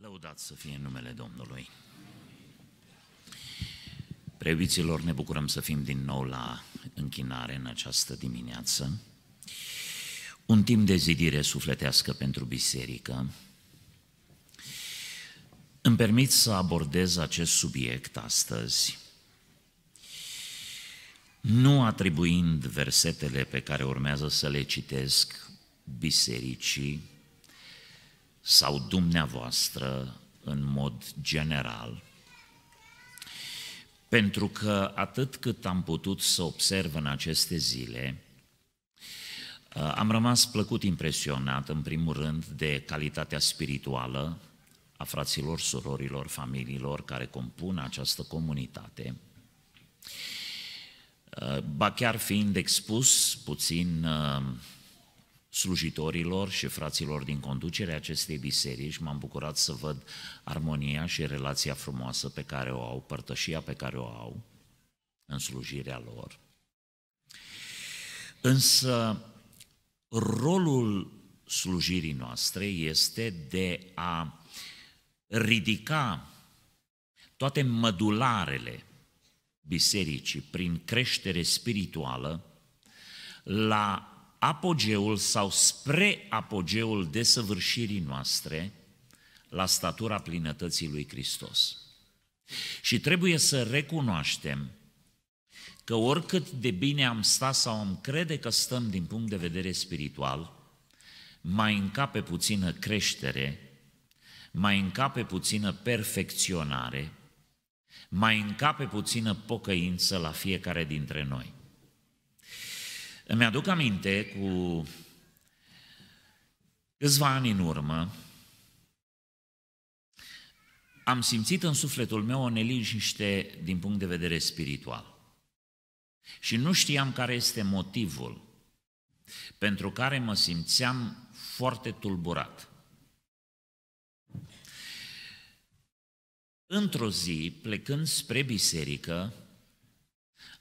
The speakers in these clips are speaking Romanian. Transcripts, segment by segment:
Lăudați să fie în numele Domnului. Preobiților, ne bucurăm să fim din nou la închinare în această dimineață. Un timp de zidire sufletească pentru biserică. Îmi permit să abordez acest subiect astăzi, nu atribuind versetele pe care urmează să le citesc bisericii, sau dumneavoastră în mod general. Pentru că atât cât am putut să observ în aceste zile, uh, am rămas plăcut impresionat, în primul rând, de calitatea spirituală a fraților, surorilor, familiilor care compun această comunitate. Uh, ba chiar fiind expus puțin uh, slujitorilor și fraților din conducerea acestei biserici. M-am bucurat să văd armonia și relația frumoasă pe care o au, părtășia pe care o au în slujirea lor. Însă, rolul slujirii noastre este de a ridica toate mădularele bisericii prin creștere spirituală la apogeul sau spre apogeul desăvârșirii noastre la statura plinătății lui Hristos. Și trebuie să recunoaștem că oricât de bine am sta sau am crede că stăm din punct de vedere spiritual, mai încape puțină creștere, mai încape puțină perfecționare, mai încape puțină pocăință la fiecare dintre noi. Îmi aduc aminte cu câțiva ani în urmă, am simțit în sufletul meu o neliniște din punct de vedere spiritual. Și nu știam care este motivul pentru care mă simțeam foarte tulburat. Într-o zi, plecând spre biserică,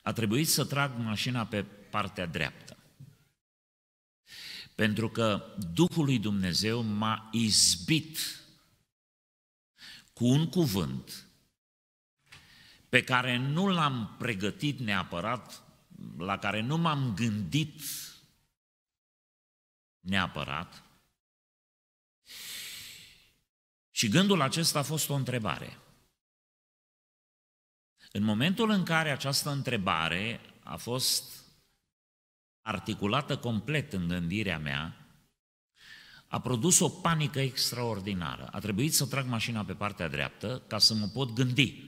a trebuit să trag mașina pe partea dreaptă. Pentru că Duhul lui Dumnezeu m-a izbit cu un cuvânt pe care nu l-am pregătit neapărat, la care nu m-am gândit neapărat. Și gândul acesta a fost o întrebare. În momentul în care această întrebare a fost articulată complet în gândirea mea, a produs o panică extraordinară. A trebuit să trag mașina pe partea dreaptă ca să mă pot gândi.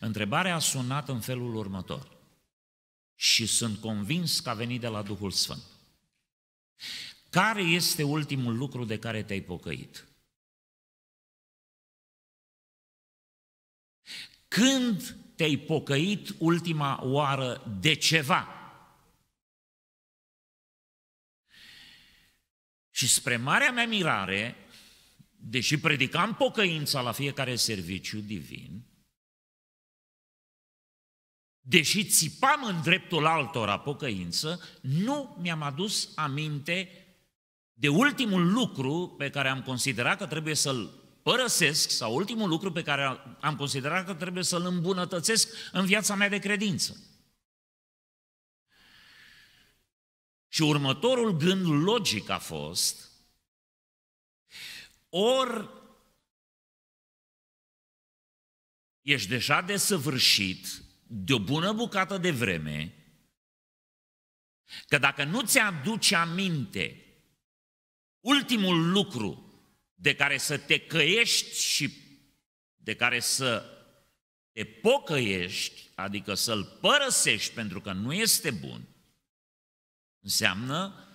Întrebarea a sunat în felul următor și sunt convins că a venit de la Duhul Sfânt. Care este ultimul lucru de care te-ai pocăit? Când te-ai pocăit ultima oară de ceva Și spre marea mea mirare, deși predicam pocăința la fiecare serviciu divin, deși țipam în dreptul altora pocăință, nu mi-am adus aminte de ultimul lucru pe care am considerat că trebuie să-l părăsesc sau ultimul lucru pe care am considerat că trebuie să-l îmbunătățesc în viața mea de credință. Și următorul gând logic a fost, ori ești deja desăvârșit de o bună bucată de vreme, că dacă nu ți-aduci aminte ultimul lucru de care să te căiești și de care să te pocăiești, adică să-l părăsești pentru că nu este bun, Înseamnă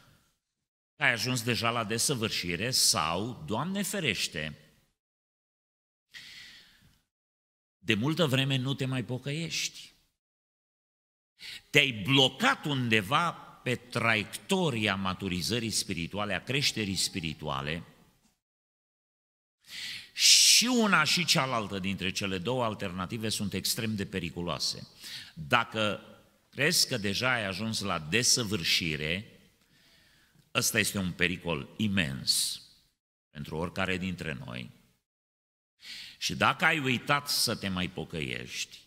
că ai ajuns deja la desăvârșire sau, Doamne ferește, de multă vreme nu te mai pocăiești. Te-ai blocat undeva pe traiectoria maturizării spirituale, a creșterii spirituale și una și cealaltă dintre cele două alternative sunt extrem de periculoase. Dacă crezi că deja ai ajuns la desăvârșire, ăsta este un pericol imens pentru oricare dintre noi. Și dacă ai uitat să te mai pocăiești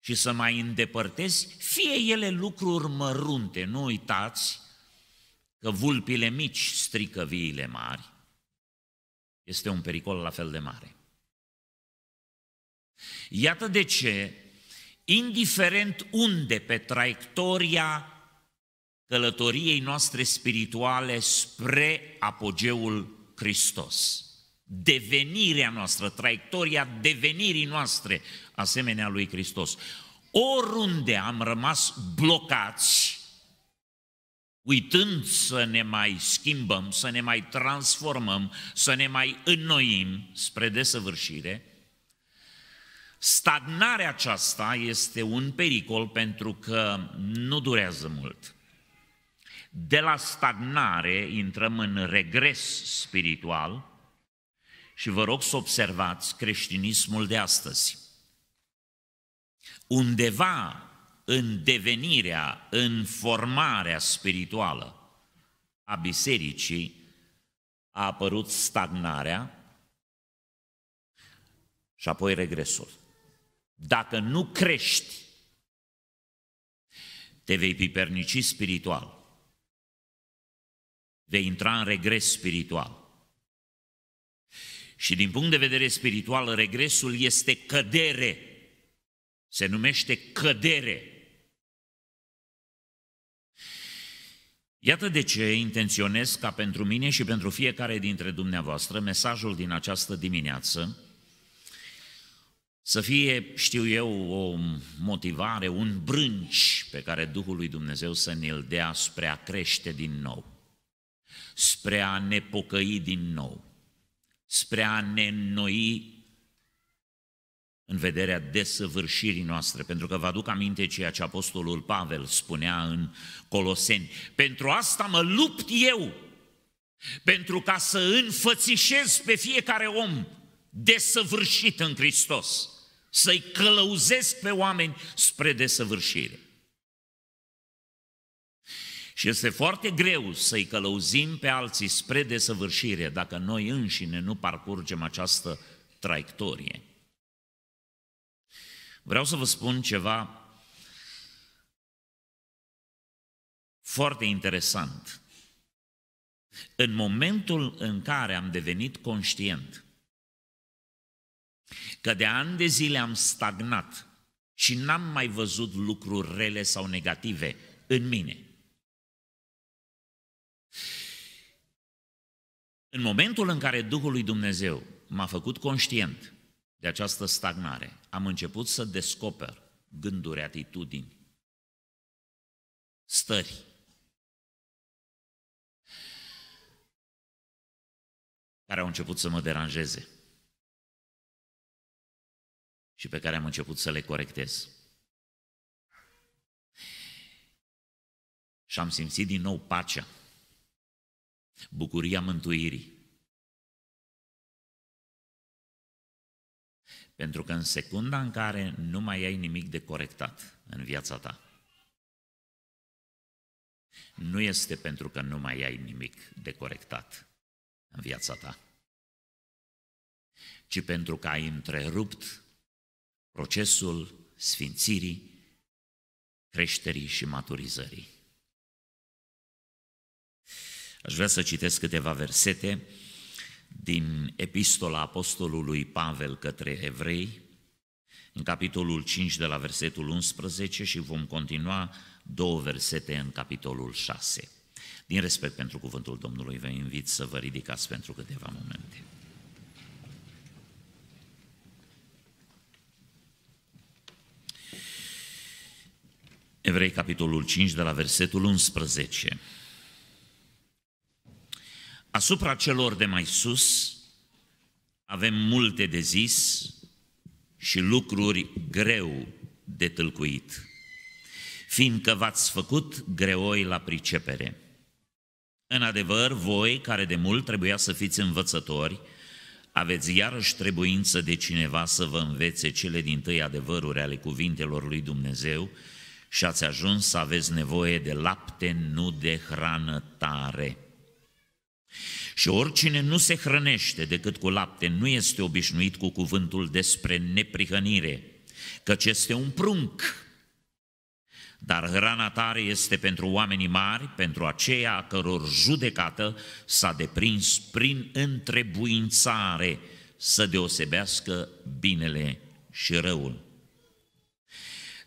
și să mai îndepărtezi, fie ele lucruri mărunte, nu uitați că vulpile mici strică viile mari, este un pericol la fel de mare. Iată de ce indiferent unde pe traiectoria călătoriei noastre spirituale spre apogeul Hristos. Devenirea noastră, traiectoria devenirii noastre asemenea lui Hristos. Oriunde am rămas blocați, uitând să ne mai schimbăm, să ne mai transformăm, să ne mai înnoim spre desăvârșire, Stagnarea aceasta este un pericol pentru că nu durează mult. De la stagnare intrăm în regres spiritual și vă rog să observați creștinismul de astăzi. Undeva în devenirea, în formarea spirituală a bisericii a apărut stagnarea și apoi regresul. Dacă nu crești, te vei pipernici spiritual. Vei intra în regres spiritual. Și din punct de vedere spiritual, regresul este cădere. Se numește cădere. Iată de ce intenționez ca pentru mine și pentru fiecare dintre dumneavoastră mesajul din această dimineață să fie, știu eu, o motivare, un brânci pe care Duhul lui Dumnezeu să ne-l dea spre a crește din nou, spre a ne pocăi din nou, spre a ne înnoi în vederea desăvârșirii noastre, pentru că vă aduc aminte ceea ce Apostolul Pavel spunea în Coloseni. Pentru asta mă lupt eu, pentru ca să înfățișez pe fiecare om desăvârșit în Hristos să-i călăuzesc pe oameni spre desăvârșire. Și este foarte greu să-i călăuzim pe alții spre desăvârșire dacă noi înșine nu parcurgem această traiectorie. Vreau să vă spun ceva foarte interesant. În momentul în care am devenit conștient Că de ani de zile am stagnat și n-am mai văzut lucruri rele sau negative în mine. În momentul în care Duhul lui Dumnezeu m-a făcut conștient de această stagnare, am început să descoper gânduri, atitudini, stări. care au început să mă deranjeze și pe care am început să le corectez. Și am simțit din nou pacea, bucuria mântuirii. Pentru că în secunda în care nu mai ai nimic de corectat în viața ta, nu este pentru că nu mai ai nimic de corectat în viața ta, ci pentru că ai întrerupt procesul sfințirii, creșterii și maturizării. Aș vrea să citesc câteva versete din epistola apostolului Pavel către evrei, în capitolul 5 de la versetul 11 și vom continua două versete în capitolul 6. Din respect pentru cuvântul Domnului, vă invit să vă ridicați pentru câteva momente. Evrei, capitolul 5, de la versetul 11. Asupra celor de mai sus avem multe de zis și lucruri greu de tâlcuit, fiindcă v-ați făcut greoi la pricepere. În adevăr, voi, care de mult trebuia să fiți învățători, aveți iarăși trebuință de cineva să vă învețe cele din tăi adevăruri ale cuvintelor lui Dumnezeu, și ați ajuns să aveți nevoie de lapte, nu de hrană tare. Și oricine nu se hrănește decât cu lapte nu este obișnuit cu cuvântul despre neprihănire, căci este un prunc. Dar hrana tare este pentru oamenii mari, pentru aceia a căror judecată s-a deprins prin întrebuințare să deosebească binele și răul.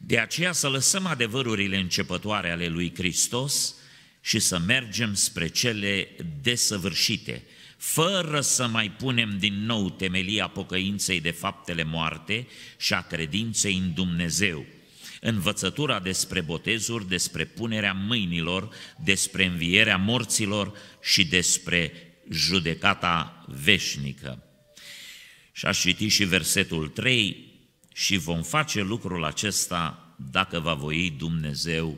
De aceea să lăsăm adevărurile începătoare ale lui Hristos și să mergem spre cele desăvârșite, fără să mai punem din nou temelia pocăinței de faptele moarte și a credinței în Dumnezeu. Învățătura despre botezuri, despre punerea mâinilor, despre învierea morților și despre judecata veșnică. Și aș citi și versetul 3, și vom face lucrul acesta dacă va voi Dumnezeu.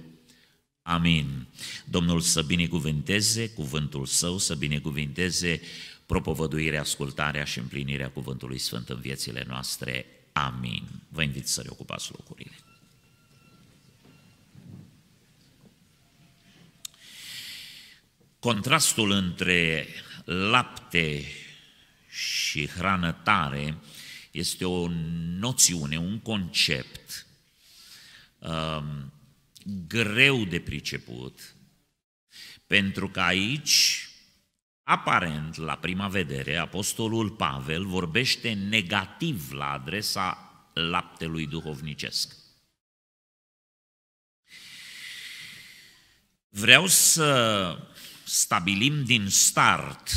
Amin. Domnul să binecuvânteze cuvântul său, să binecuvânteze propovăduirea, ascultarea și împlinirea cuvântului sfânt în viețile noastre. Amin. Vă invit să reocupați locurile. Contrastul între lapte și hrană tare este o noțiune, un concept um, greu de priceput, pentru că aici, aparent, la prima vedere, Apostolul Pavel vorbește negativ la adresa laptelui duhovnicesc. Vreau să stabilim din start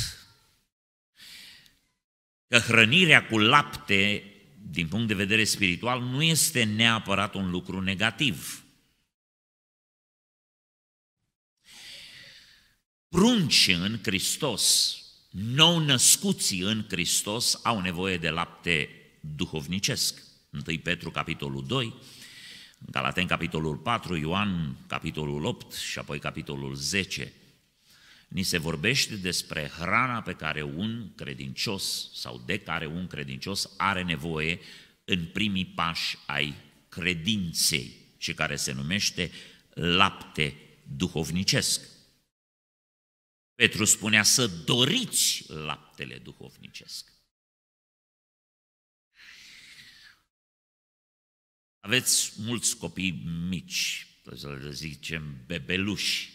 că hrănirea cu lapte, din punct de vedere spiritual, nu este neapărat un lucru negativ. Prunci în Hristos, nou-născuții în Hristos au nevoie de lapte duhovnicesc. 1 Petru, capitolul 2, Galaten, capitolul 4, Ioan, capitolul 8 și apoi capitolul 10– ni se vorbește despre hrana pe care un credincios sau de care un credincios are nevoie în primii pași ai credinței și care se numește lapte duhovnicesc. Petru spunea să doriți laptele duhovnicesc. Aveți mulți copii mici, să le zicem bebeluși,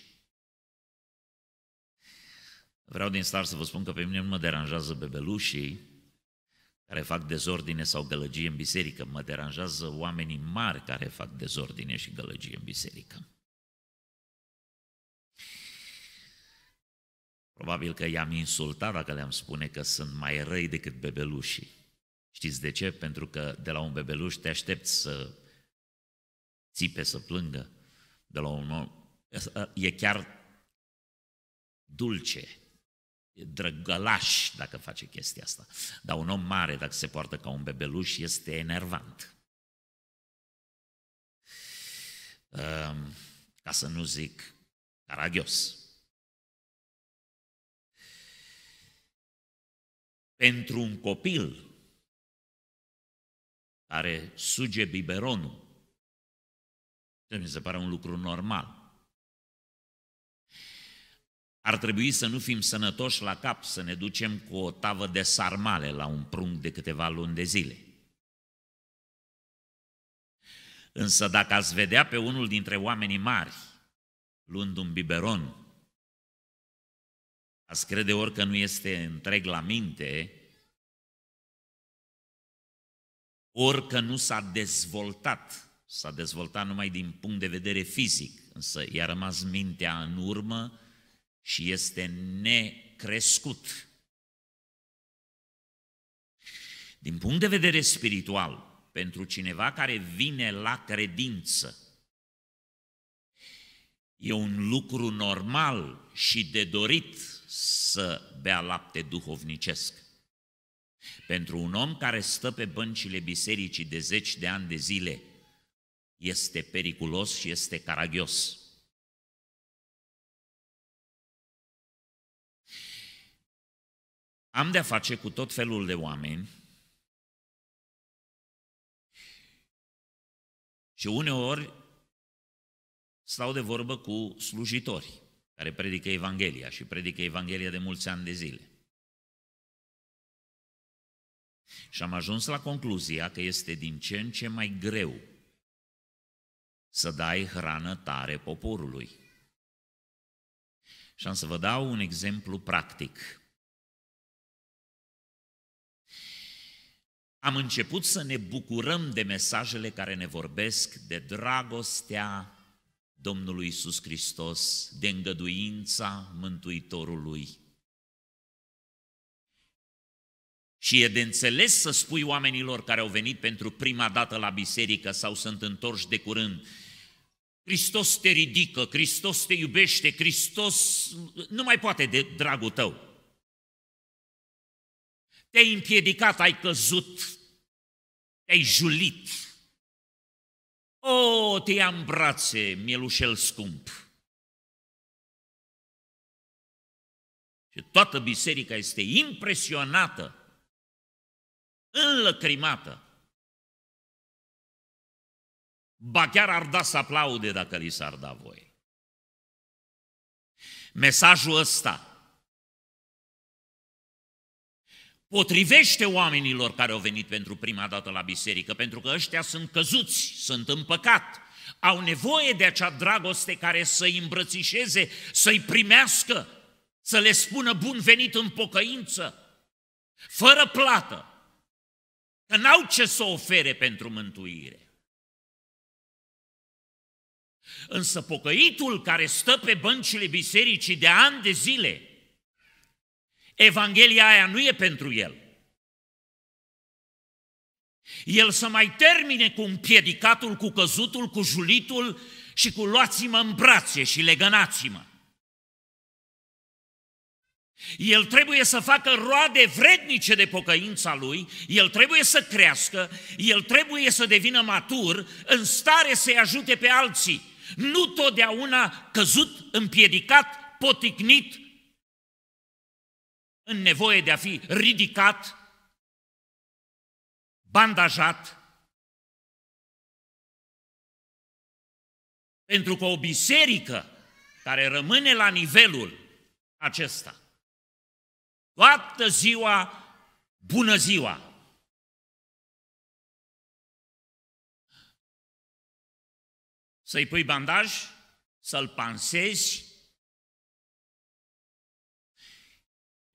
Vreau din start să vă spun că pe mine nu mă deranjează bebelușii care fac dezordine sau gălăgie în biserică. Mă deranjează oamenii mari care fac dezordine și gălăgie în biserică. Probabil că i-am insultat dacă le-am spune că sunt mai răi decât bebelușii. Știți de ce? Pentru că de la un bebeluș te aștepți să țipe, să plângă. De la un om e chiar dulce, drăgălaș dacă face chestia asta. Dar un om mare, dacă se poartă ca un bebeluș, este enervant. Ehm, ca să nu zic caragios. Pentru un copil care suge biberonul, mi se pare un lucru normal. Ar trebui să nu fim sănătoși la cap, să ne ducem cu o tavă de sarmale la un prunc de câteva luni de zile. Însă dacă ați vedea pe unul dintre oamenii mari, luând un biberon, ați crede ori că nu este întreg la minte, ori că nu s-a dezvoltat, s-a dezvoltat numai din punct de vedere fizic, însă i-a rămas mintea în urmă și este necrescut. Din punct de vedere spiritual, pentru cineva care vine la credință, E un lucru normal și de dorit să bea lapte duhovnicesc. Pentru un om care stă pe băncile bisericii de zeci de ani de zile, este periculos și este caragios. am de-a face cu tot felul de oameni și uneori stau de vorbă cu slujitori care predică Evanghelia și predică Evanghelia de mulți ani de zile. Și am ajuns la concluzia că este din ce în ce mai greu să dai hrană tare poporului. Și am să vă dau un exemplu practic. Am început să ne bucurăm de mesajele care ne vorbesc de dragostea Domnului Isus Hristos, de îngăduința Mântuitorului. Și e de înțeles să spui oamenilor care au venit pentru prima dată la biserică sau sunt întorși de curând, Hristos te ridică, Hristos te iubește, Hristos nu mai poate de dragul tău. Te-ai împiedicat, ai căzut, te-ai julit. O, oh, te ia în brațe, mielușel scump. Și toată biserica este impresionată, înlăcrimată. Ba chiar ar da să aplaude dacă li s-ar da voie. Mesajul ăsta – potrivește oamenilor care au venit pentru prima dată la biserică, pentru că ăștia sunt căzuți, sunt în păcat, au nevoie de acea dragoste care să-i îmbrățișeze, să-i primească, să le spună bun venit în pocăință, fără plată, că n-au ce să ofere pentru mântuire. Însă pocăitul care stă pe băncile bisericii de ani de zile – Evanghelia aia nu e pentru el. El să mai termine cu împiedicatul, cu căzutul, cu julitul și cu luați-mă în brațe și legănați-mă. El trebuie să facă roade vrednice de pocăința lui, el trebuie să crească, el trebuie să devină matur, în stare să-i ajute pe alții. Nu totdeauna căzut, împiedicat, poticnit, în nevoie de a fi ridicat, bandajat, pentru că o biserică care rămâne la nivelul acesta, toată ziua, bună ziua, să-i pui bandaj, să-l pansezi,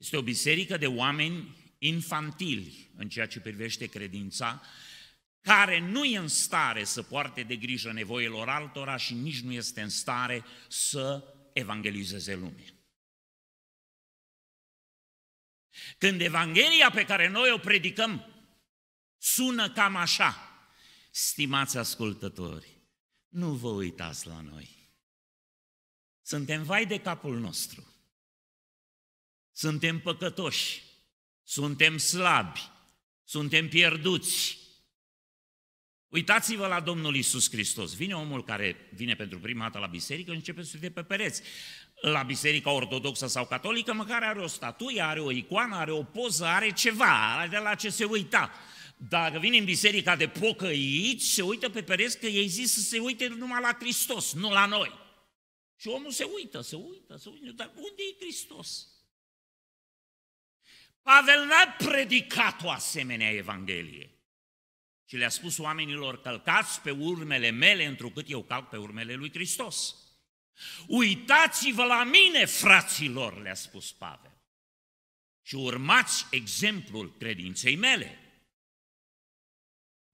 Este o biserică de oameni infantili în ceea ce privește credința, care nu e în stare să poarte de grijă nevoilor altora și nici nu este în stare să evangelizeze lumea. Când Evanghelia pe care noi o predicăm sună cam așa, stimați ascultători, nu vă uitați la noi. Suntem vai de capul nostru. Suntem păcătoși, suntem slabi, suntem pierduți. Uitați-vă la Domnul Isus Hristos. Vine omul care vine pentru prima dată la biserică și începe să se pe pereți. La biserica ortodoxă sau catolică, măcar are o statuie, are o icoană, are o poză, are ceva, are de la ce se uita. Dacă vine în biserica de pocăiți, se uită pe pereți că ei zis să se uite numai la Hristos, nu la noi. Și omul se uită, se uită, se uită, dar unde e Hristos? Pavel n-a predicat o asemenea Evanghelie. Și le-a spus oamenilor, călcați pe urmele mele, întrucât eu calc pe urmele lui Hristos. Uitați-vă la mine, fraților, le-a spus Pavel, și urmați exemplul credinței mele.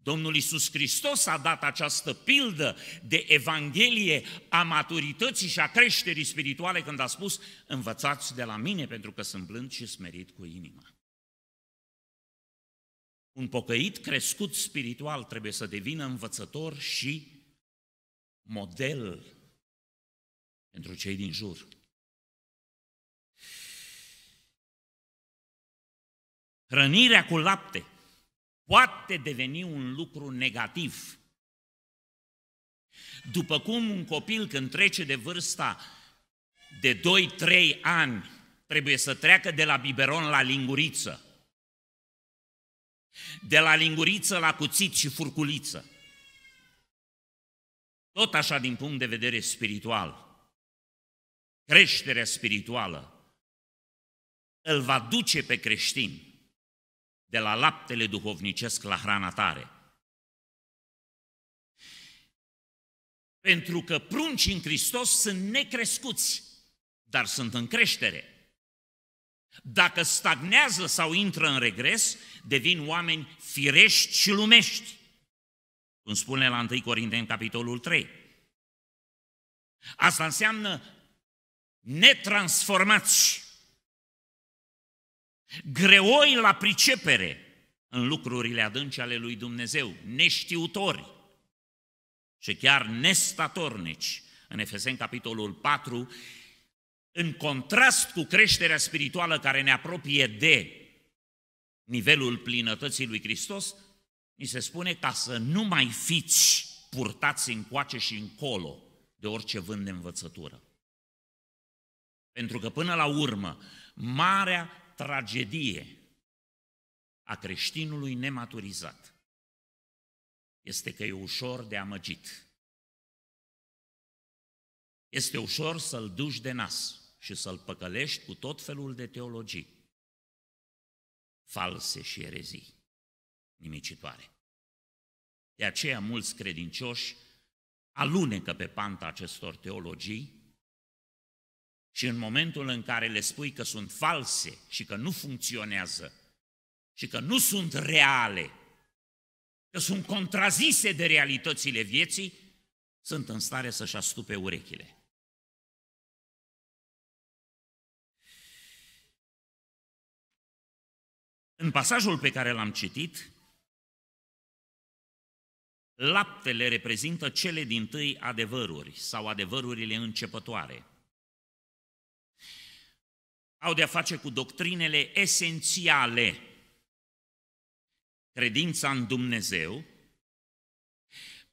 Domnul Iisus Hristos a dat această pildă de Evanghelie a maturității și a creșterii spirituale când a spus învățați de la mine pentru că sunt blând și smerit cu inima. Un pocăit crescut spiritual trebuie să devină învățător și model pentru cei din jur. Rănirea cu lapte poate deveni un lucru negativ. După cum un copil când trece de vârsta de 2-3 ani trebuie să treacă de la biberon la linguriță, de la linguriță la cuțit și furculiță. Tot așa din punct de vedere spiritual, creșterea spirituală îl va duce pe creștin de la laptele duhovnicesc la hrana tare. Pentru că pruncii în Hristos sunt necrescuți, dar sunt în creștere. Dacă stagnează sau intră în regres, devin oameni firești și lumești, cum spune la 1 Corinteni, capitolul 3. Asta înseamnă netransformați greoi la pricepere în lucrurile adânci ale lui Dumnezeu, neștiutori și chiar nestatornici. În Efeseni, capitolul 4, în contrast cu creșterea spirituală care ne apropie de nivelul plinătății lui Hristos, ni se spune ca să nu mai fiți purtați încoace și încolo de orice vânt de învățătură. Pentru că până la urmă, marea tragedie a creștinului nematurizat este că e ușor de amăgit. Este ușor să-l duci de nas și să-l păcălești cu tot felul de teologii false și erezii nimicitoare. De aceea mulți credincioși alunecă pe panta acestor teologii și în momentul în care le spui că sunt false și că nu funcționează și că nu sunt reale, că sunt contrazise de realitățile vieții, sunt în stare să-și astupe urechile. În pasajul pe care l-am citit, laptele reprezintă cele din tâi adevăruri sau adevărurile începătoare au de-a face cu doctrinele esențiale. Credința în Dumnezeu.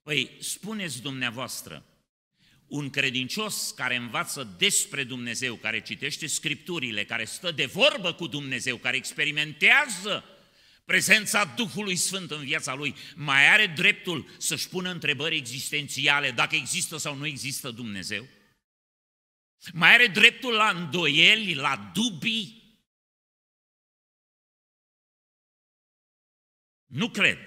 Păi, spuneți dumneavoastră, un credincios care învață despre Dumnezeu, care citește scripturile, care stă de vorbă cu Dumnezeu, care experimentează prezența Duhului Sfânt în viața lui, mai are dreptul să-și pună întrebări existențiale dacă există sau nu există Dumnezeu? Mai are dreptul la îndoieli, la dubii? Nu cred.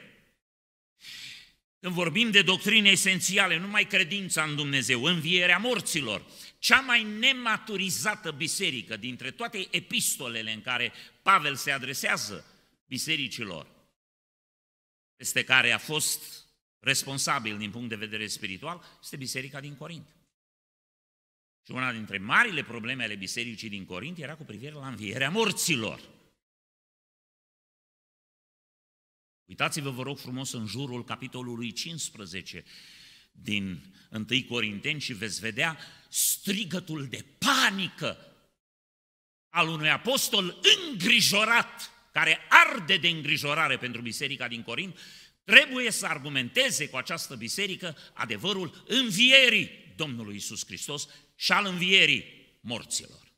Când vorbim de doctrine esențiale, numai credința în Dumnezeu, învierea morților, cea mai nematurizată biserică dintre toate epistolele în care Pavel se adresează bisericilor, peste care a fost responsabil din punct de vedere spiritual, este biserica din Corint. Și una dintre marile probleme ale bisericii din Corint era cu privire la învierea morților. Uitați-vă, vă rog frumos, în jurul capitolului 15 din 1 Corinteni și veți vedea strigătul de panică al unui apostol îngrijorat, care arde de îngrijorare pentru biserica din Corint, trebuie să argumenteze cu această biserică adevărul învierii Domnului Isus Hristos și al învierii morților.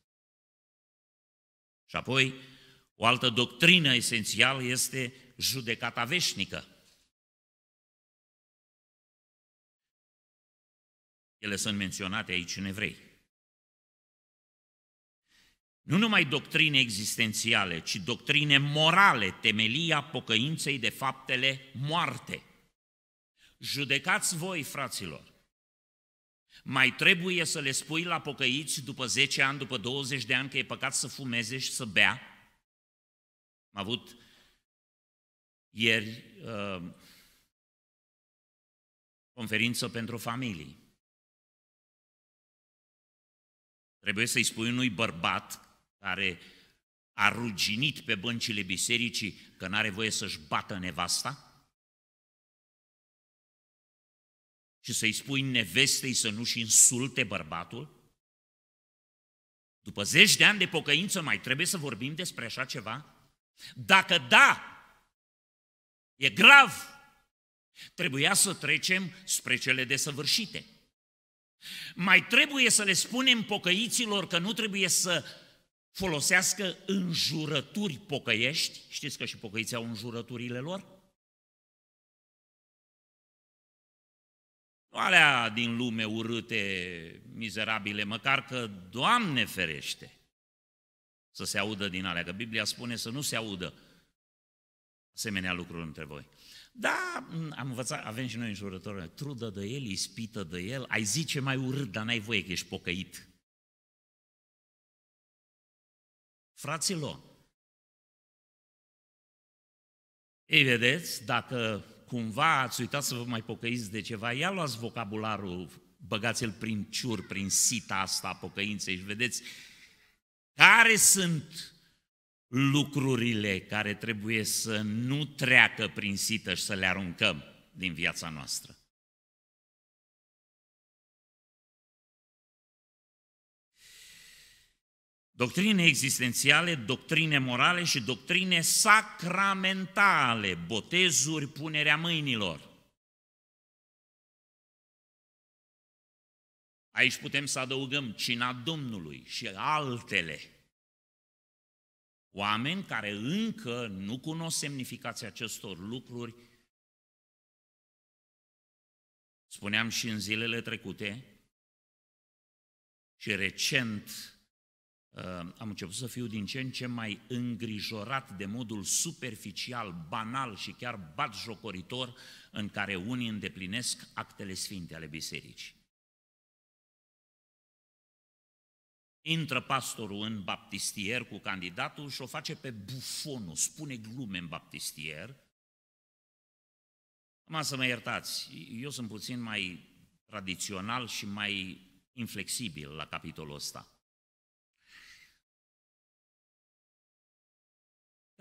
Și apoi, o altă doctrină esențială este judecata veșnică. Ele sunt menționate aici în evrei. Nu numai doctrine existențiale, ci doctrine morale, temelia pocăinței de faptele moarte. Judecați voi, fraților, mai trebuie să le spui la pocăiți după 10 ani, după 20 de ani că e păcat să fumeze și să bea? Am avut ieri uh, conferință pentru familii. Trebuie să-i spui unui bărbat care a ruginit pe băncile bisericii că n-are voie să-și bată nevasta? și să-i spui nevestei să nu-și insulte bărbatul? După zeci de ani de pocăință mai trebuie să vorbim despre așa ceva? Dacă da, e grav. Trebuia să trecem spre cele desăvârșite. Mai trebuie să le spunem pocăiților că nu trebuie să folosească înjurături pocăiești. Știți că și pocăiții au înjurăturile lor? Nu alea din lume urâte, mizerabile, măcar că, Doamne ferește, să se audă din alea, că Biblia spune să nu se audă asemenea lucruri între voi. Da, am învățat, avem și noi în jurător, trudă de el, ispită de el, ai zice mai urât, dar n-ai voie că ești pocăit. Fraților, ei vedeți, dacă cumva ați uitat să vă mai pocăiți de ceva, ia luați vocabularul, băgați-l prin ciur, prin sita asta a pocăinței și vedeți care sunt lucrurile care trebuie să nu treacă prin sită și să le aruncăm din viața noastră. Doctrine existențiale, doctrine morale și doctrine sacramentale, botezuri, punerea mâinilor. Aici putem să adăugăm cina Domnului și altele. Oameni care încă nu cunosc semnificația acestor lucruri, spuneam și în zilele trecute și recent am început să fiu din ce în ce mai îngrijorat de modul superficial, banal și chiar batjocoritor în care unii îndeplinesc actele sfinte ale bisericii. Intră pastorul în baptistier cu candidatul și o face pe bufonul, spune glume în baptistier. Mă să mă iertați, eu sunt puțin mai tradițional și mai inflexibil la capitolul ăsta.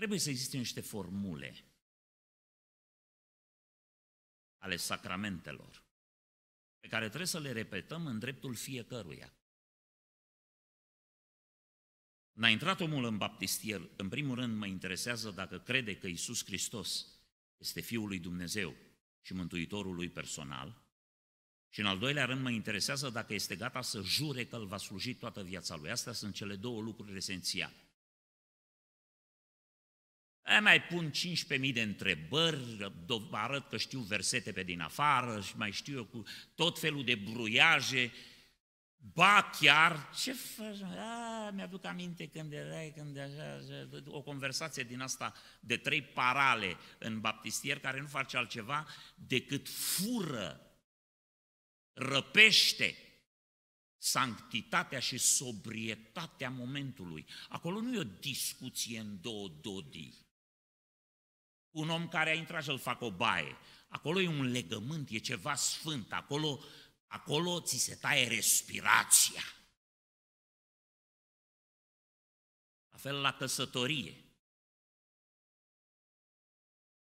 Trebuie să existe niște formule ale sacramentelor pe care trebuie să le repetăm în dreptul fiecăruia. N-a intrat omul în baptistier, în primul rând mă interesează dacă crede că Isus Hristos este Fiul lui Dumnezeu și Mântuitorul lui personal, și în al doilea rând mă interesează dacă este gata să jure că îl va sluji toată viața lui. Astea sunt cele două lucruri esențiale. Aia mai pun 15.000 de întrebări, arăt că știu versete pe din afară și mai știu eu cu tot felul de bruiaje. Ba chiar, ce faci? A, ah, mi-aduc aminte când erai, când așa, așa, o conversație din asta de trei parale în baptistier care nu face altceva decât fură, răpește sanctitatea și sobrietatea momentului. Acolo nu e o discuție în două dodii. Un om care a intrat să-l facă o baie. Acolo e un legământ, e ceva sfânt. Acolo, acolo ți se taie respirația. La fel la căsătorie.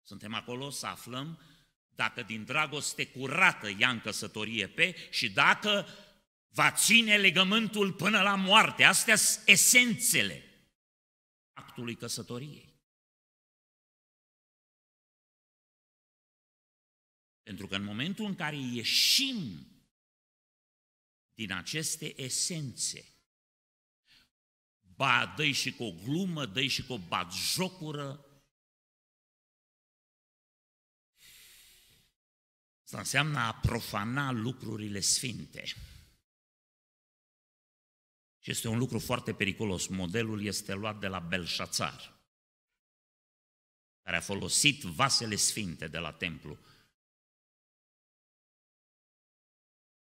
Suntem acolo să aflăm dacă din dragoste curată ia în căsătorie pe și dacă va ține legământul până la moarte. Astea sunt esențele actului căsătoriei. Pentru că în momentul în care ieșim din aceste esențe, ba, dă și cu o glumă, dă și cu o batjocură, Asta înseamnă a profana lucrurile sfinte. Și este un lucru foarte periculos. Modelul este luat de la Belșațar, care a folosit vasele sfinte de la templu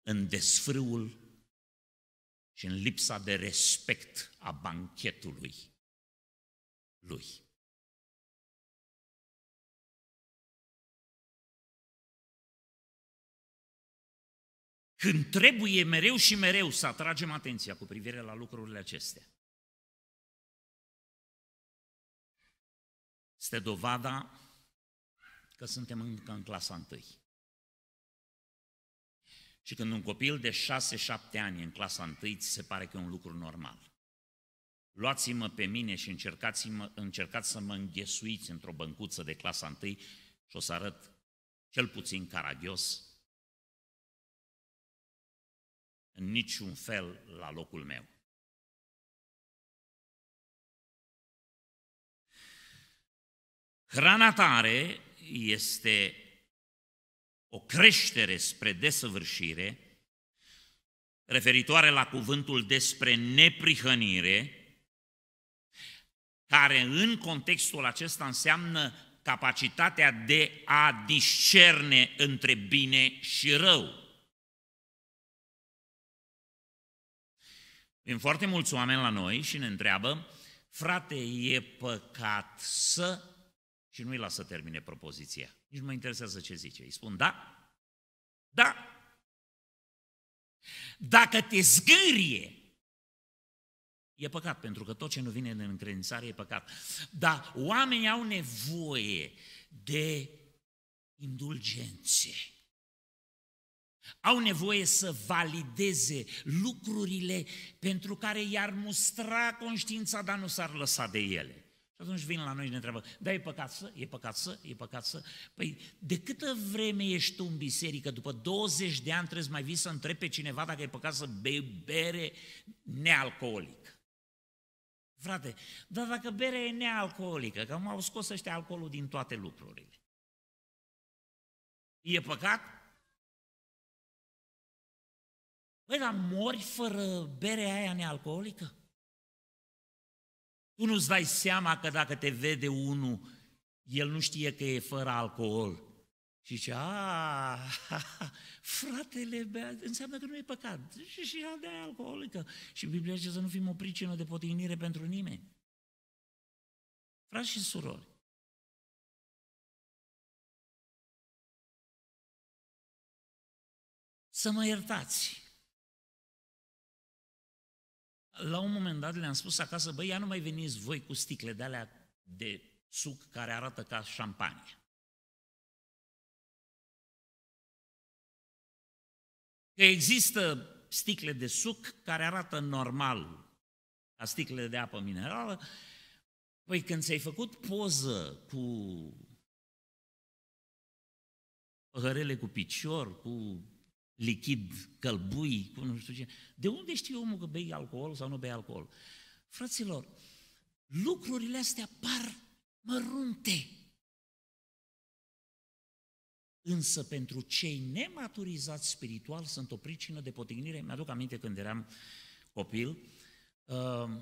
în desfrâul și în lipsa de respect a banchetului lui. Când trebuie mereu și mereu să atragem atenția cu privire la lucrurile acestea, este dovada că suntem încă în clasa întâi. Și când un copil de 6-7 ani în clasa 1 ți se pare că e un lucru normal. Luați-mă pe mine și încercați-mă, încercați să mă înghesuiți într-o băncuță de clasa 1 și o să arăt cel puțin caragios, în niciun fel la locul meu. Hrana tare este o creștere spre desăvârșire, referitoare la cuvântul despre neprihănire, care în contextul acesta înseamnă capacitatea de a discerne între bine și rău. Vin foarte mulți oameni la noi și ne întreabă, frate, e păcat să... Și nu-i lasă termine propoziția. Nici nu mă interesează ce zice. Îi spun da, da. Dacă te zgârie, e păcat, pentru că tot ce nu vine în încredințare e păcat. Dar oamenii au nevoie de indulgențe. Au nevoie să valideze lucrurile pentru care i-ar mustra conștiința, dar nu s-ar lăsa de ele. Și atunci vin la noi și ne întreabă, da, e păcat să, e păcat să, e păcat să. Păi, de câtă vreme ești tu în biserică, după 20 de ani trebuie să mai vii să întrebi pe cineva dacă e păcat să bei bere nealcoolică. Frate, dar dacă berea e nealcoolică, că m-au scos ăștia alcoolul din toate lucrurile. E păcat? Păi, dar mori fără berea aia nealcoolică? Tu nu-ți dai seama că dacă te vede unul, el nu știe că e fără alcool. Și zice, a, fratele bea, înseamnă că nu e păcat. Și, și de alcoolică. Și Biblia zice să nu fim o pricină de potignire pentru nimeni. Frați și surori, să mă iertați la un moment dat le-am spus acasă, băi, ia nu mai veniți voi cu sticle de alea de suc care arată ca șampanie. Că există sticle de suc care arată normal ca sticle de apă minerală. Păi când ți-ai făcut poză cu păhărele cu picior, cu lichid, călbui, cu nu știu ce. De unde știe omul că bei alcool sau nu bei alcool? Fraților, lucrurile astea par mărunte. Însă pentru cei nematurizați spiritual sunt o pricină de potignire. Mi-aduc aminte când eram copil, uh,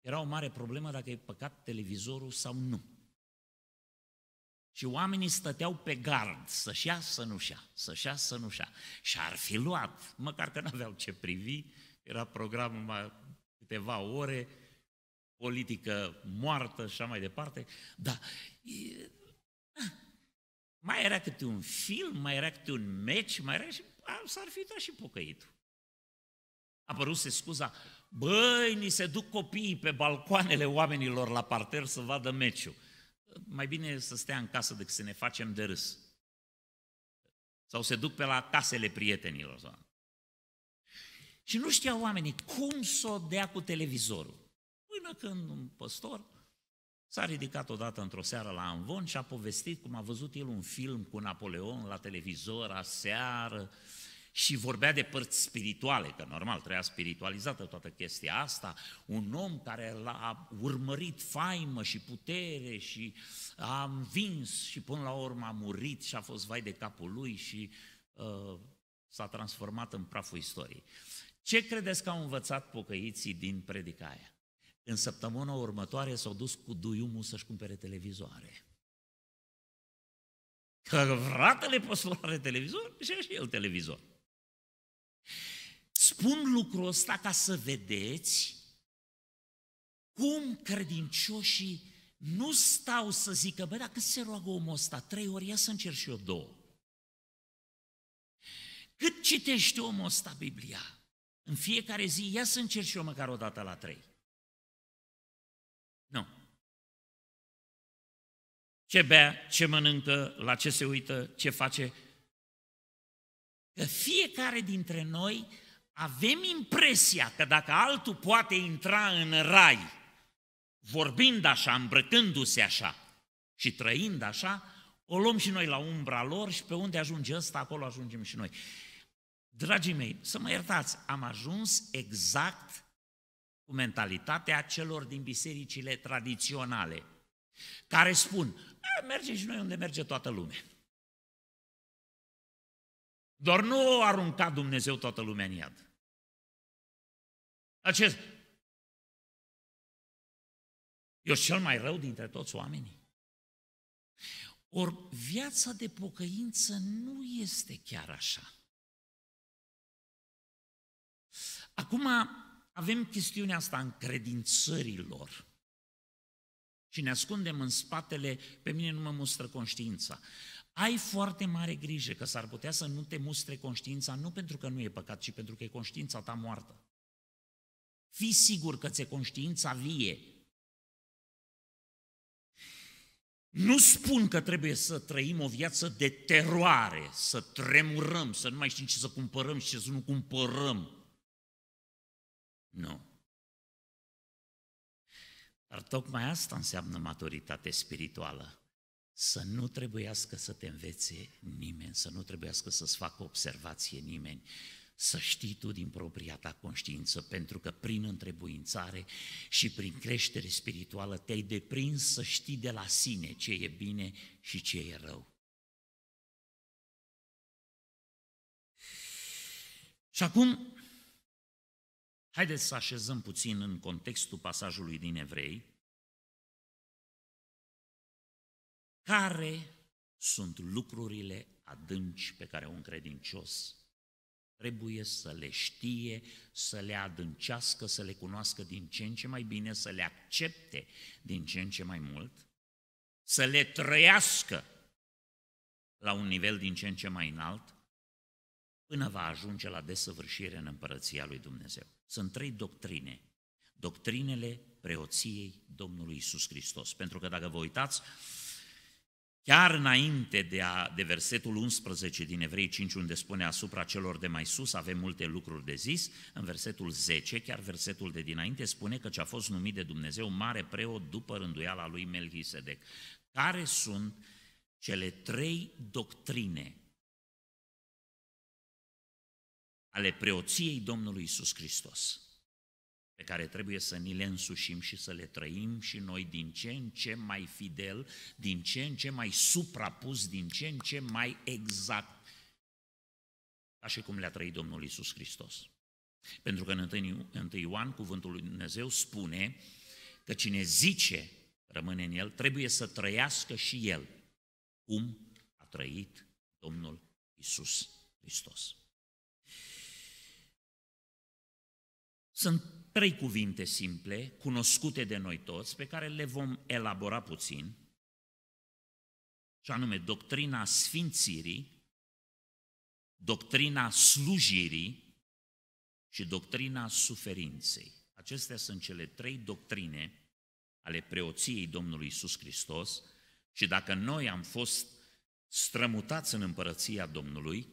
era o mare problemă dacă e păcat televizorul sau nu. Și oamenii stăteau pe gard, să-și ia, să nu-și ia, să-și ia, să nu-și ia. Și ar fi luat, măcar că n-aveau ce privi, era programul mai câteva ore, politică moartă și așa mai departe, dar e, da, mai era câte un film, mai era câte un meci, mai era și s-ar fi dat și pocăitul. se scuza, băi, ni se duc copiii pe balcoanele oamenilor la parter să vadă meciul mai bine să stea în casă decât să ne facem de râs. Sau se duc pe la casele prietenilor. Sau. Și nu știau oamenii cum să o dea cu televizorul. Până când un păstor s-a ridicat odată într-o seară la Anvon și a povestit cum a văzut el un film cu Napoleon la televizor aseară, seară și vorbea de părți spirituale, că normal trăia spiritualizată toată chestia asta, un om care l-a urmărit faimă și putere și a învins și până la urmă a murit și a fost vai de capul lui și uh, s-a transformat în praful istoriei. Ce credeți că au învățat pocăiții din predicaia? În săptămâna următoare s-au dus cu duiumul să-și cumpere televizoare. Că fratele poți televizor și și el televizor. Spun lucrul ăsta ca să vedeți cum credincioșii nu stau să zică, bă, dacă se roagă omul ăsta trei ori, ia să încerc și eu două. Cât citește omul ăsta Biblia? În fiecare zi, ia să încerc și eu măcar o dată la trei. Nu. Ce bea, ce mănâncă, la ce se uită, ce face. Că fiecare dintre noi avem impresia că dacă altul poate intra în rai, vorbind așa, îmbrăcându-se așa și trăind așa, o luăm și noi la umbra lor și pe unde ajunge ăsta, acolo ajungem și noi. Dragii mei, să mă iertați, am ajuns exact cu mentalitatea celor din bisericile tradiționale, care spun, mergem și noi unde merge toată lumea. Doar nu o arunca Dumnezeu toată lumea în iad. Acest... Eu cel mai rău dintre toți oamenii. Or viața de pocăință nu este chiar așa. Acum avem chestiunea asta în credințărilor și ne ascundem în spatele, pe mine nu mă mustră conștiința. Ai foarte mare grijă că s-ar putea să nu te mustre conștiința nu pentru că nu e păcat, ci pentru că e conștiința ta moartă. Fii sigur că ți-e conștiința vie. Nu spun că trebuie să trăim o viață de teroare, să tremurăm, să nu mai știm ce să cumpărăm și ce să nu cumpărăm. Nu. Dar tocmai asta înseamnă maturitate spirituală. Să nu trebuiască să te învețe nimeni, să nu trebuiască să-ți facă observație nimeni, să știi tu din propria ta conștiință, pentru că prin întrebuințare și prin creștere spirituală te-ai deprins să știi de la sine ce e bine și ce e rău. Și acum, haideți să așezăm puțin în contextul pasajului din Evrei, care sunt lucrurile adânci pe care un credincios trebuie să le știe, să le adâncească, să le cunoască din ce în ce mai bine, să le accepte din ce în ce mai mult, să le trăiască la un nivel din ce în ce mai înalt, până va ajunge la desăvârșire în împărăția lui Dumnezeu. Sunt trei doctrine. Doctrinele preoției Domnului Isus Hristos. Pentru că dacă vă uitați, Chiar înainte de, a, de versetul 11 din Evrei 5, unde spune asupra celor de mai sus avem multe lucruri de zis, în versetul 10, chiar versetul de dinainte, spune că ce-a fost numit de Dumnezeu mare preot după rânduiala lui Melchisedec. Care sunt cele trei doctrine ale preoției Domnului Isus Hristos? pe care trebuie să ni le însușim și să le trăim și noi din ce în ce mai fidel, din ce în ce mai suprapus, din ce în ce mai exact, ca și cum le-a trăit Domnul Isus Hristos. Pentru că în 1 Ioan, cuvântul lui Dumnezeu spune că cine zice rămâne în el, trebuie să trăiască și el cum a trăit Domnul Isus Hristos. Sunt trei cuvinte simple, cunoscute de noi toți, pe care le vom elabora puțin, și anume doctrina sfințirii, doctrina slujirii și doctrina suferinței. Acestea sunt cele trei doctrine ale preoției Domnului Isus Hristos și dacă noi am fost strămutați în împărăția Domnului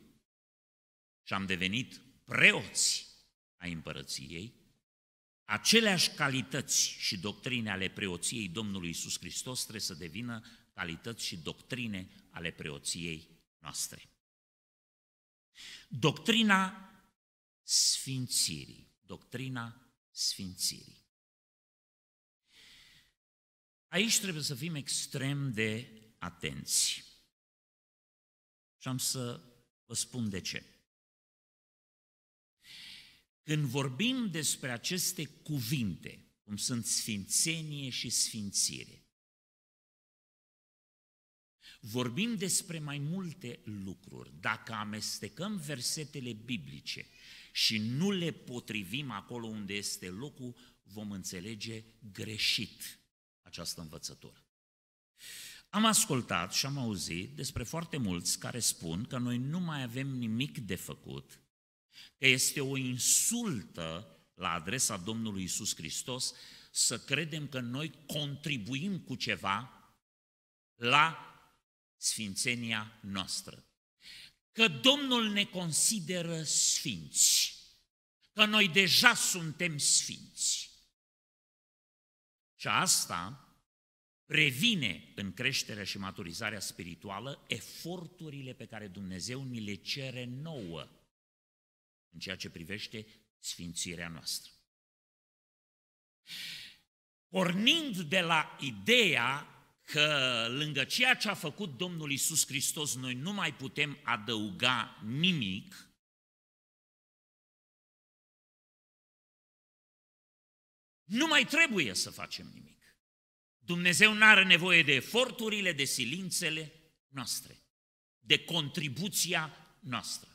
și am devenit preoți ai împărăției, aceleași calități și doctrine ale preoției Domnului Isus Hristos trebuie să devină calități și doctrine ale preoției noastre. Doctrina sfințirii, doctrina sfințirii. Aici trebuie să fim extrem de atenți. Și am să vă spun de ce. Când vorbim despre aceste cuvinte, cum sunt sfințenie și sfințire, vorbim despre mai multe lucruri. Dacă amestecăm versetele biblice și nu le potrivim acolo unde este locul, vom înțelege greșit această învățătură. Am ascultat și am auzit despre foarte mulți care spun că noi nu mai avem nimic de făcut că este o insultă la adresa Domnului Isus Hristos să credem că noi contribuim cu ceva la sfințenia noastră. Că Domnul ne consideră sfinți, că noi deja suntem sfinți. Și asta previne în creșterea și maturizarea spirituală eforturile pe care Dumnezeu ni le cere nouă în ceea ce privește sfințirea noastră. Pornind de la ideea că lângă ceea ce a făcut Domnul Isus Hristos, noi nu mai putem adăuga nimic, nu mai trebuie să facem nimic. Dumnezeu nu are nevoie de eforturile, de silințele noastre, de contribuția noastră.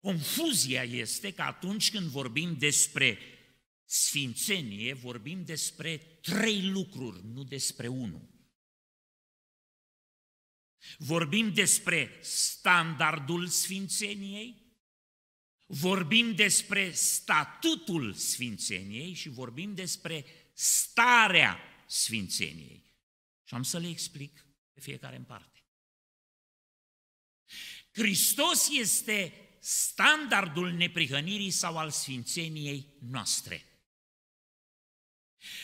Confuzia este că atunci când vorbim despre sfințenie, vorbim despre trei lucruri, nu despre unul. Vorbim despre standardul sfințeniei, vorbim despre statutul sfințeniei și vorbim despre starea sfințeniei. Și am să le explic pe fiecare în parte. Hristos este standardul neprihănirii sau al sfințeniei noastre.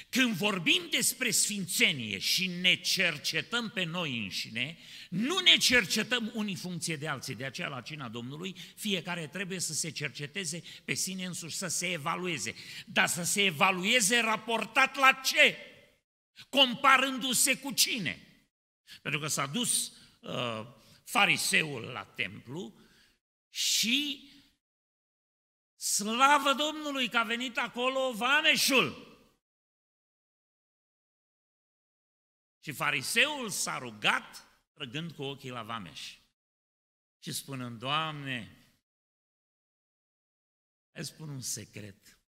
Când vorbim despre sfințenie și ne cercetăm pe noi înșine, nu ne cercetăm unii funcție de alții, de aceea la cina Domnului fiecare trebuie să se cerceteze pe sine însuși, să se evalueze. Dar să se evalueze raportat la ce? Comparându-se cu cine? Pentru că s-a dus uh, fariseul la templu și slavă Domnului că a venit acolo vameșul. Și fariseul s-a rugat trăgând cu ochii la vameș și spunând, Doamne, îți spun un secret.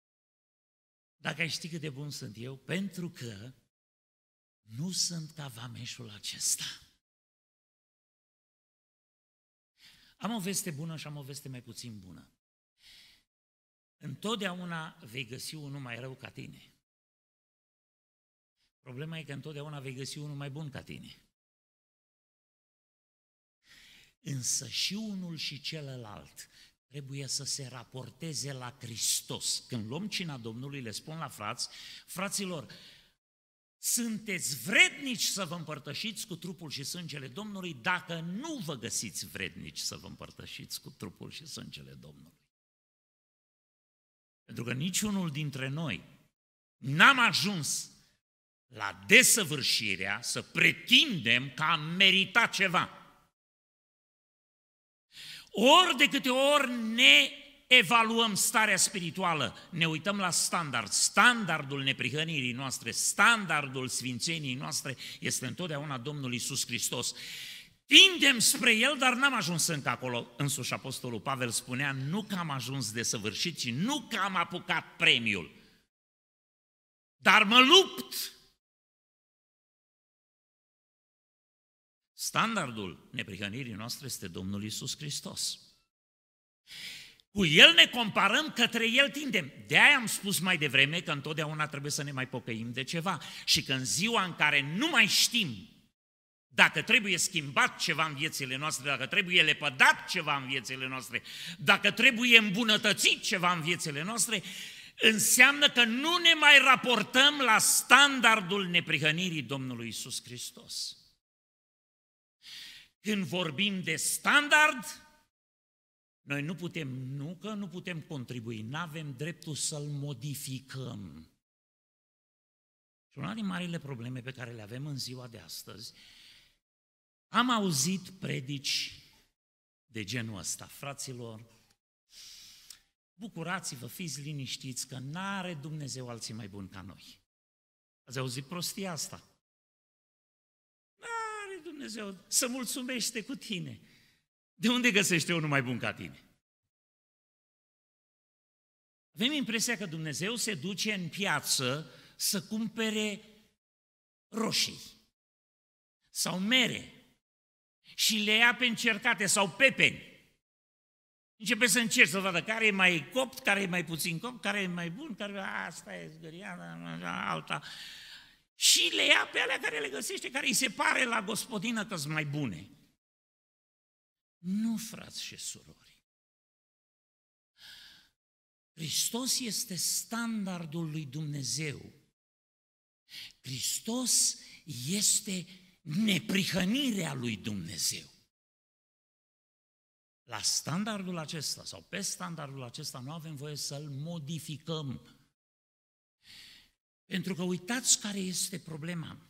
Dacă ai ști cât de bun sunt eu, pentru că nu sunt ca vameșul acesta. Am o veste bună și am o veste mai puțin bună. Întotdeauna vei găsi unul mai rău ca tine. Problema e că întotdeauna vei găsi unul mai bun ca tine. Însă și unul și celălalt trebuie să se raporteze la Hristos. Când luăm cina Domnului, le spun la frați, fraților, sunteți vrednici să vă împărtășiți cu trupul și sângele Domnului dacă nu vă găsiți vrednici să vă împărtășiți cu trupul și sângele Domnului. Pentru că niciunul dintre noi n-am ajuns la desăvârșirea să pretindem că am meritat ceva. Ori de câte ori ne evaluăm starea spirituală, ne uităm la standard. Standardul neprihănirii noastre, standardul sfințeniei noastre este întotdeauna Domnul Isus Hristos. Tindem spre El, dar n-am ajuns încă acolo. Însuși Apostolul Pavel spunea, nu că am ajuns de săvârșit, ci nu că am apucat premiul. Dar mă lupt Standardul neprihănirii noastre este Domnul Isus Hristos. Cu El ne comparăm, către El tindem. De-aia am spus mai devreme că întotdeauna trebuie să ne mai pocăim de ceva. Și că în ziua în care nu mai știm dacă trebuie schimbat ceva în viețile noastre, dacă trebuie lepădat ceva în viețile noastre, dacă trebuie îmbunătățit ceva în viețile noastre, înseamnă că nu ne mai raportăm la standardul neprihănirii Domnului Isus Hristos. Când vorbim de standard, noi nu putem, nu că nu putem contribui, nu avem dreptul să-l modificăm. Și una din marile probleme pe care le avem în ziua de astăzi, am auzit predici de genul ăsta, fraților, bucurați-vă, fiți liniștiți că n-are Dumnezeu alții mai buni ca noi. Ați auzit prostia asta? N-are Dumnezeu, să mulțumește cu tine de unde găsește unul mai bun ca tine? Avem impresia că Dumnezeu se duce în piață să cumpere roșii sau mere și le ia pe încercate sau pepeni. Începe să încerci să vadă care e mai copt, care e mai puțin copt, care e mai bun, care asta e zgâriana, alta. Și le ia pe alea care le găsește, care îi se pare la gospodină că sunt mai bune. Nu, frați și surori. Hristos este standardul lui Dumnezeu. Hristos este neprihănirea lui Dumnezeu. La standardul acesta sau pe standardul acesta nu avem voie să-l modificăm. Pentru că uitați care este problema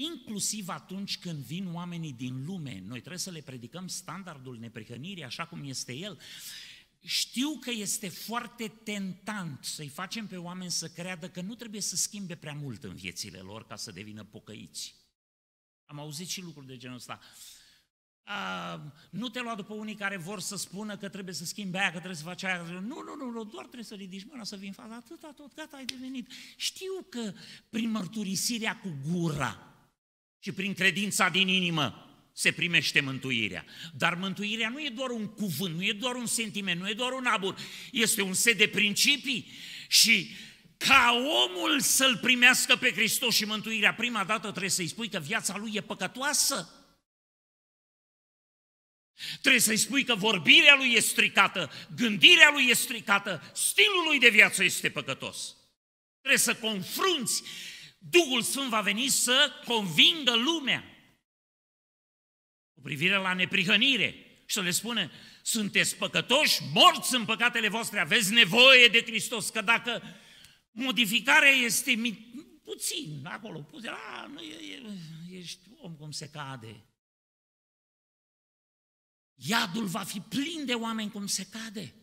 inclusiv atunci când vin oamenii din lume, noi trebuie să le predicăm standardul neprihănirii așa cum este el. Știu că este foarte tentant să-i facem pe oameni să creadă că nu trebuie să schimbe prea mult în viețile lor ca să devină pocăiți. Am auzit și lucruri de genul ăsta. A, nu te lua după unii care vor să spună că trebuie să schimbe aia, că trebuie să faci aia. Nu, nu, nu, nu doar trebuie să ridici mâna, să vin fața, atâta tot, gata, ai devenit. Știu că prin mărturisirea cu gura și prin credința din inimă se primește mântuirea. Dar mântuirea nu e doar un cuvânt, nu e doar un sentiment, nu e doar un abur, este un set de principii și ca omul să-L primească pe Hristos și mântuirea, prima dată trebuie să-i spui că viața lui e păcătoasă. Trebuie să-i spui că vorbirea lui e stricată, gândirea lui e stricată, stilul lui de viață este păcătos. Trebuie să confrunți Duhul Sfânt va veni să convingă lumea cu privire la neprihănire și să le spună, sunteți păcătoși, morți în păcatele voastre, aveți nevoie de Hristos, că dacă modificarea este mi- puțin acolo, puțin, a, nu, e, e, ești om cum se cade. Iadul va fi plin de oameni cum se cade.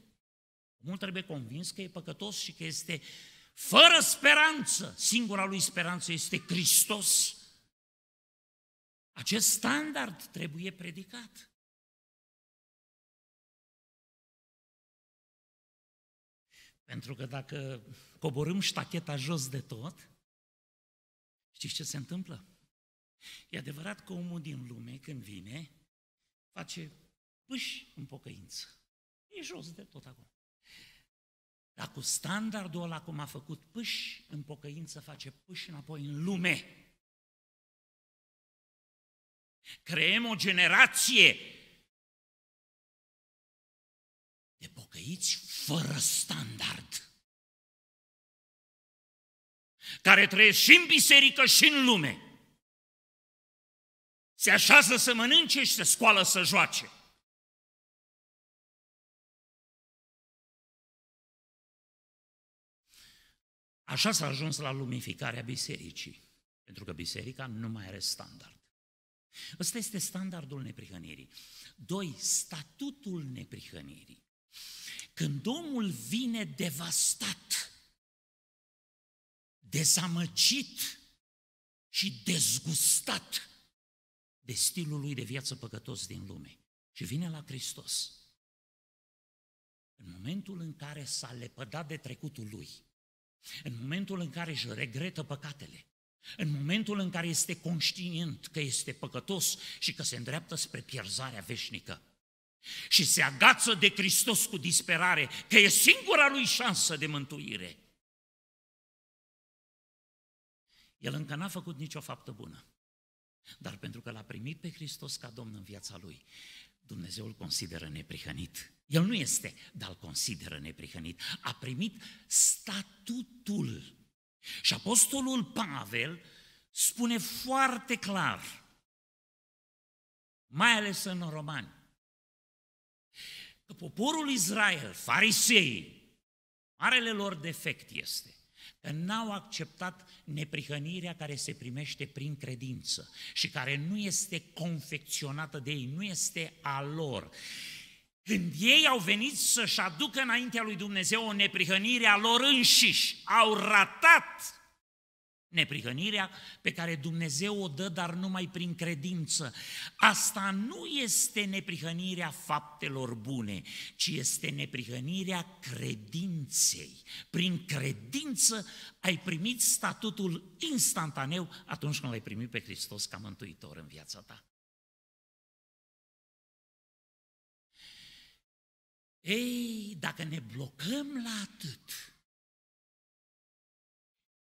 Omul trebuie convins că e păcătos și că este uh, fără speranță, singura lui speranță este Hristos, acest standard trebuie predicat. Pentru că dacă coborâm ștacheta jos de tot, știți ce se întâmplă? E adevărat că omul din lume, când vine, face pâși în pocăință. E jos de tot acum. Dar cu standardul ăla cum a făcut pâși în pocăință, face pâși înapoi în lume. Creăm o generație de pocăiți fără standard. Care trăiesc și în biserică și în lume. Se așează să mănânce și se scoală să joace. Așa s-a ajuns la lumificarea bisericii, pentru că biserica nu mai are standard. Ăsta este standardul neprihănirii. Doi, statutul neprihănirii. Când omul vine devastat, dezamăgit și dezgustat de stilul lui de viață păcătos din lume și vine la Hristos, în momentul în care s-a lepădat de trecutul lui, în momentul în care își regretă păcatele, în momentul în care este conștient că este păcătos și că se îndreaptă spre pierzarea veșnică și se agață de Hristos cu disperare, că e singura lui șansă de mântuire. El încă n-a făcut nicio faptă bună, dar pentru că l-a primit pe Hristos ca Domn în viața lui, Dumnezeu îl consideră neprihănit el nu este, dar îl consideră neprihănit. A primit statutul. Și apostolul Pavel spune foarte clar, mai ales în romani, că poporul Israel, farisei, marele lor defect este că n-au acceptat neprihănirea care se primește prin credință și care nu este confecționată de ei, nu este a lor. Când ei au venit să-și aducă înaintea lui Dumnezeu o neprihănire a lor înșiși, au ratat neprihănirea pe care Dumnezeu o dă, dar numai prin credință. Asta nu este neprihănirea faptelor bune, ci este neprihănirea credinței. Prin credință ai primit statutul instantaneu atunci când l-ai primit pe Hristos ca mântuitor în viața ta. Ei, dacă ne blocăm la atât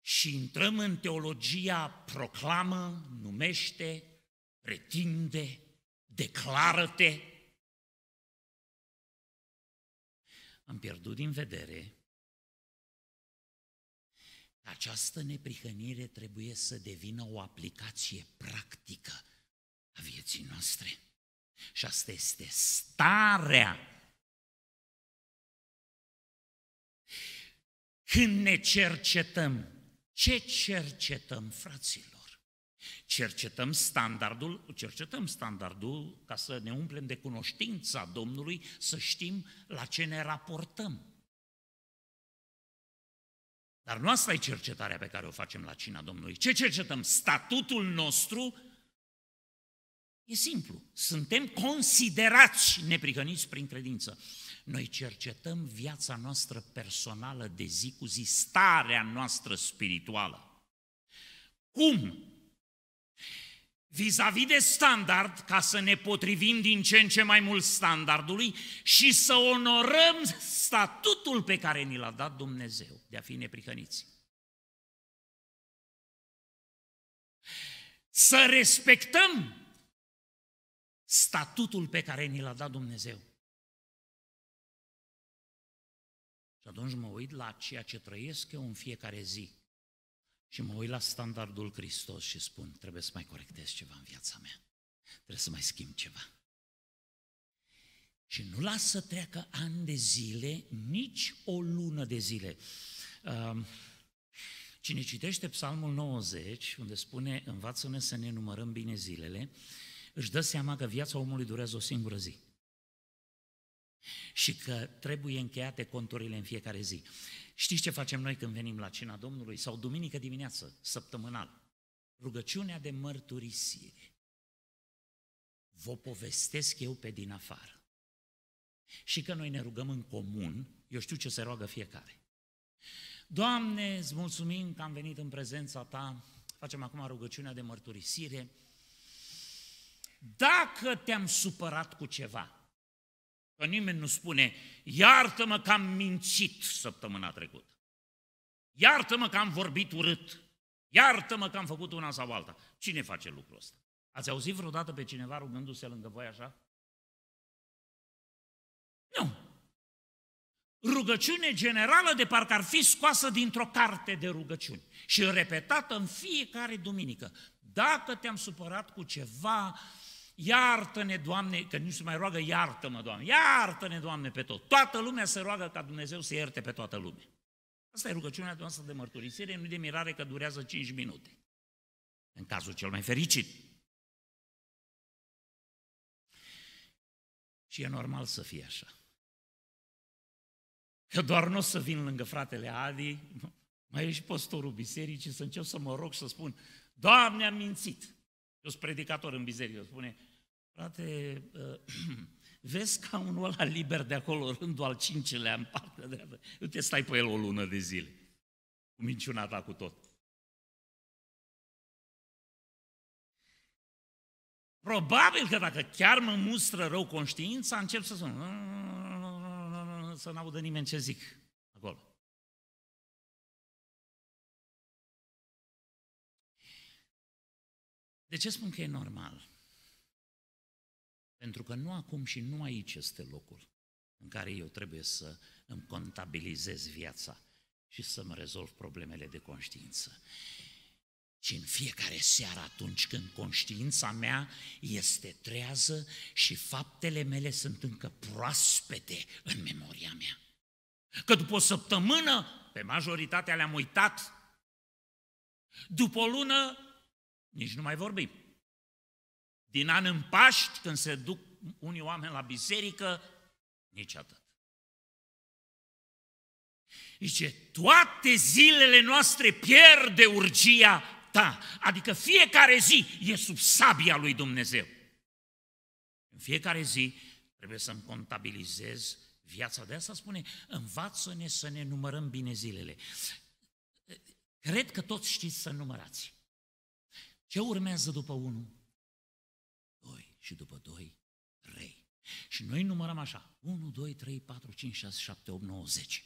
și intrăm în teologia proclamă, numește, pretinde, declară-te, am pierdut din vedere că această neprihănire trebuie să devină o aplicație practică a vieții noastre. Și asta este starea Când ne cercetăm, ce cercetăm, fraților? Cercetăm standardul, cercetăm standardul ca să ne umplem de cunoștința Domnului, să știm la ce ne raportăm. Dar nu asta e cercetarea pe care o facem la cina Domnului. Ce cercetăm? Statutul nostru E simplu. Suntem considerați neprihăniți prin credință. Noi cercetăm viața noastră personală de zi cu zi, starea noastră spirituală. Cum? Vis-a-vis de standard, ca să ne potrivim din ce în ce mai mult standardului și să onorăm statutul pe care ni l-a dat Dumnezeu de a fi neprihăniți. Să respectăm statutul pe care ni l-a dat Dumnezeu. Și atunci mă uit la ceea ce trăiesc eu în fiecare zi și mă uit la standardul Hristos și spun, trebuie să mai corectez ceva în viața mea, trebuie să mai schimb ceva. Și nu las să treacă ani de zile, nici o lună de zile. Um, cine citește Psalmul 90, unde spune, învață-ne să ne numărăm bine zilele, își dă seama că viața omului durează o singură zi și că trebuie încheiate conturile în fiecare zi. Știți ce facem noi când venim la cina Domnului sau duminică dimineață, săptămânal? Rugăciunea de mărturisire. Vă povestesc eu pe din afară. Și că noi ne rugăm în comun, eu știu ce se roagă fiecare. Doamne, îți mulțumim că am venit în prezența Ta, facem acum rugăciunea de mărturisire, dacă te-am supărat cu ceva, că nimeni nu spune, iartă-mă că am mințit săptămâna trecută, iartă-mă că am vorbit urât, iartă-mă că am făcut una sau alta. Cine face lucrul ăsta? Ați auzit vreodată pe cineva rugându-se lângă voi așa? Nu. Rugăciune generală de parcă ar fi scoasă dintr-o carte de rugăciuni și repetată în fiecare duminică. Dacă te-am supărat cu ceva, Iartă-ne, Doamne, că nici se mai roagă, iartă-mă, Doamne, iartă-ne, Doamne, pe tot. Toată lumea se roagă ca Dumnezeu să ierte pe toată lumea. Asta e rugăciunea noastră de mărturisire, nu de mirare că durează 5 minute. În cazul cel mai fericit. Și e normal să fie așa. Că doar nu o să vin lângă fratele Adi, mai e și postorul bisericii, să încep să mă rog să spun, Doamne, am mințit. Eu sunt predicator în biserică, spune, frate, uh, vezi ca unul ăla liber de acolo, rândul al cincelea în partea Nu te stai pe el o lună de zile. Cu minciuna ta cu tot. Probabil că dacă chiar mă mustră rău conștiința, încep să spun, să n-audă nimeni ce zic. De ce spun că e normal? Pentru că nu acum și nu aici este locul în care eu trebuie să îmi contabilizez viața și să-mi rezolv problemele de conștiință. Și în fiecare seară atunci când conștiința mea este trează și faptele mele sunt încă proaspete în memoria mea. Că după o săptămână, pe majoritatea le-am uitat, după o lună nici nu mai vorbim. Din an în Paști, când se duc unii oameni la biserică, nici atât. Zice, toate zilele noastre pierde urgia ta. Adică fiecare zi e sub sabia lui Dumnezeu. În fiecare zi trebuie să-mi contabilizez viața. De asta spune, învață-ne să ne numărăm bine zilele. Cred că toți știți să numărați. Ce urmează după unul? Doi. și după doi, trei. Și noi numărăm așa, 1, 2, 3, 4, 5, 6, 7, 8, 9, 10.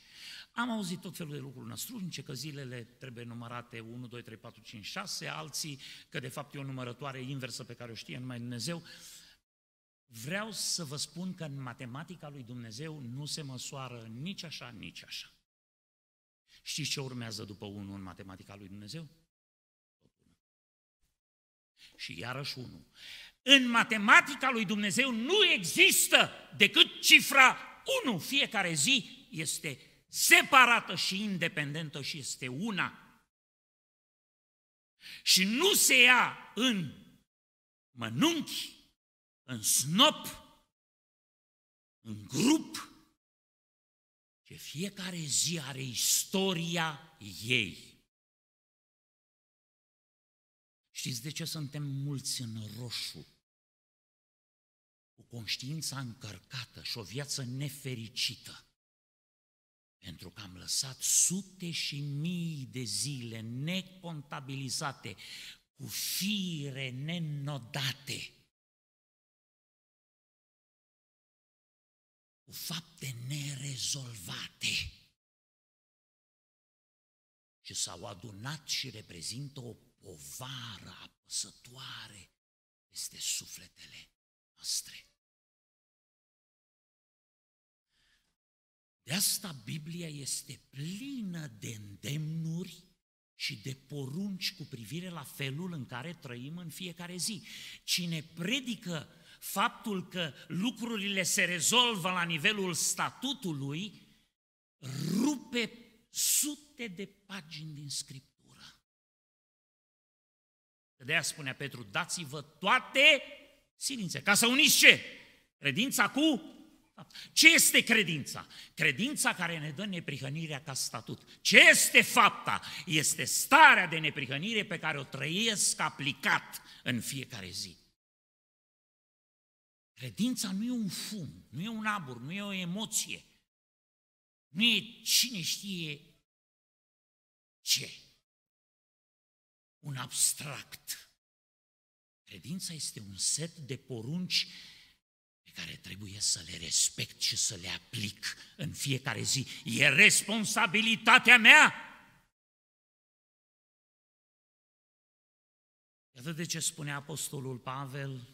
Am auzit tot felul de lucruri năstrunice, că zilele trebuie numărate 1, 2, 3, 4, 5, 6, alții că de fapt e o numărătoare inversă pe care o știe numai Dumnezeu. Vreau să vă spun că în matematica lui Dumnezeu nu se măsoară nici așa, nici așa. Știți ce urmează după 1 în matematica lui Dumnezeu? Și iarăși unul. În matematica lui Dumnezeu nu există decât cifra 1. Fiecare zi este separată și independentă și este una. Și nu se ia în mănunchi, în snop, în grup, ce fiecare zi are istoria ei. Știți de ce suntem mulți în roșu? Cu conștiința încărcată și o viață nefericită. Pentru că am lăsat sute și mii de zile necontabilizate, cu fire nenodate, cu fapte nerezolvate. Și s-au adunat și reprezintă o o vară apăsătoare peste sufletele noastre. De asta Biblia este plină de îndemnuri și de porunci cu privire la felul în care trăim în fiecare zi. Cine predică faptul că lucrurile se rezolvă la nivelul statutului, rupe sute de pagini din Scriptură. De aia spunea Petru, dați-vă toate silințe, ca să uniți ce? Credința cu ce este credința? Credința care ne dă neprihănirea ca statut. Ce este fapta? Este starea de neprihănire pe care o trăiesc aplicat în fiecare zi. Credința nu e un fum, nu e un abur, nu e o emoție. Nu e cine știe ce un abstract. Credința este un set de porunci pe care trebuie să le respect și să le aplic în fiecare zi. E responsabilitatea mea! Iată de ce spune Apostolul Pavel,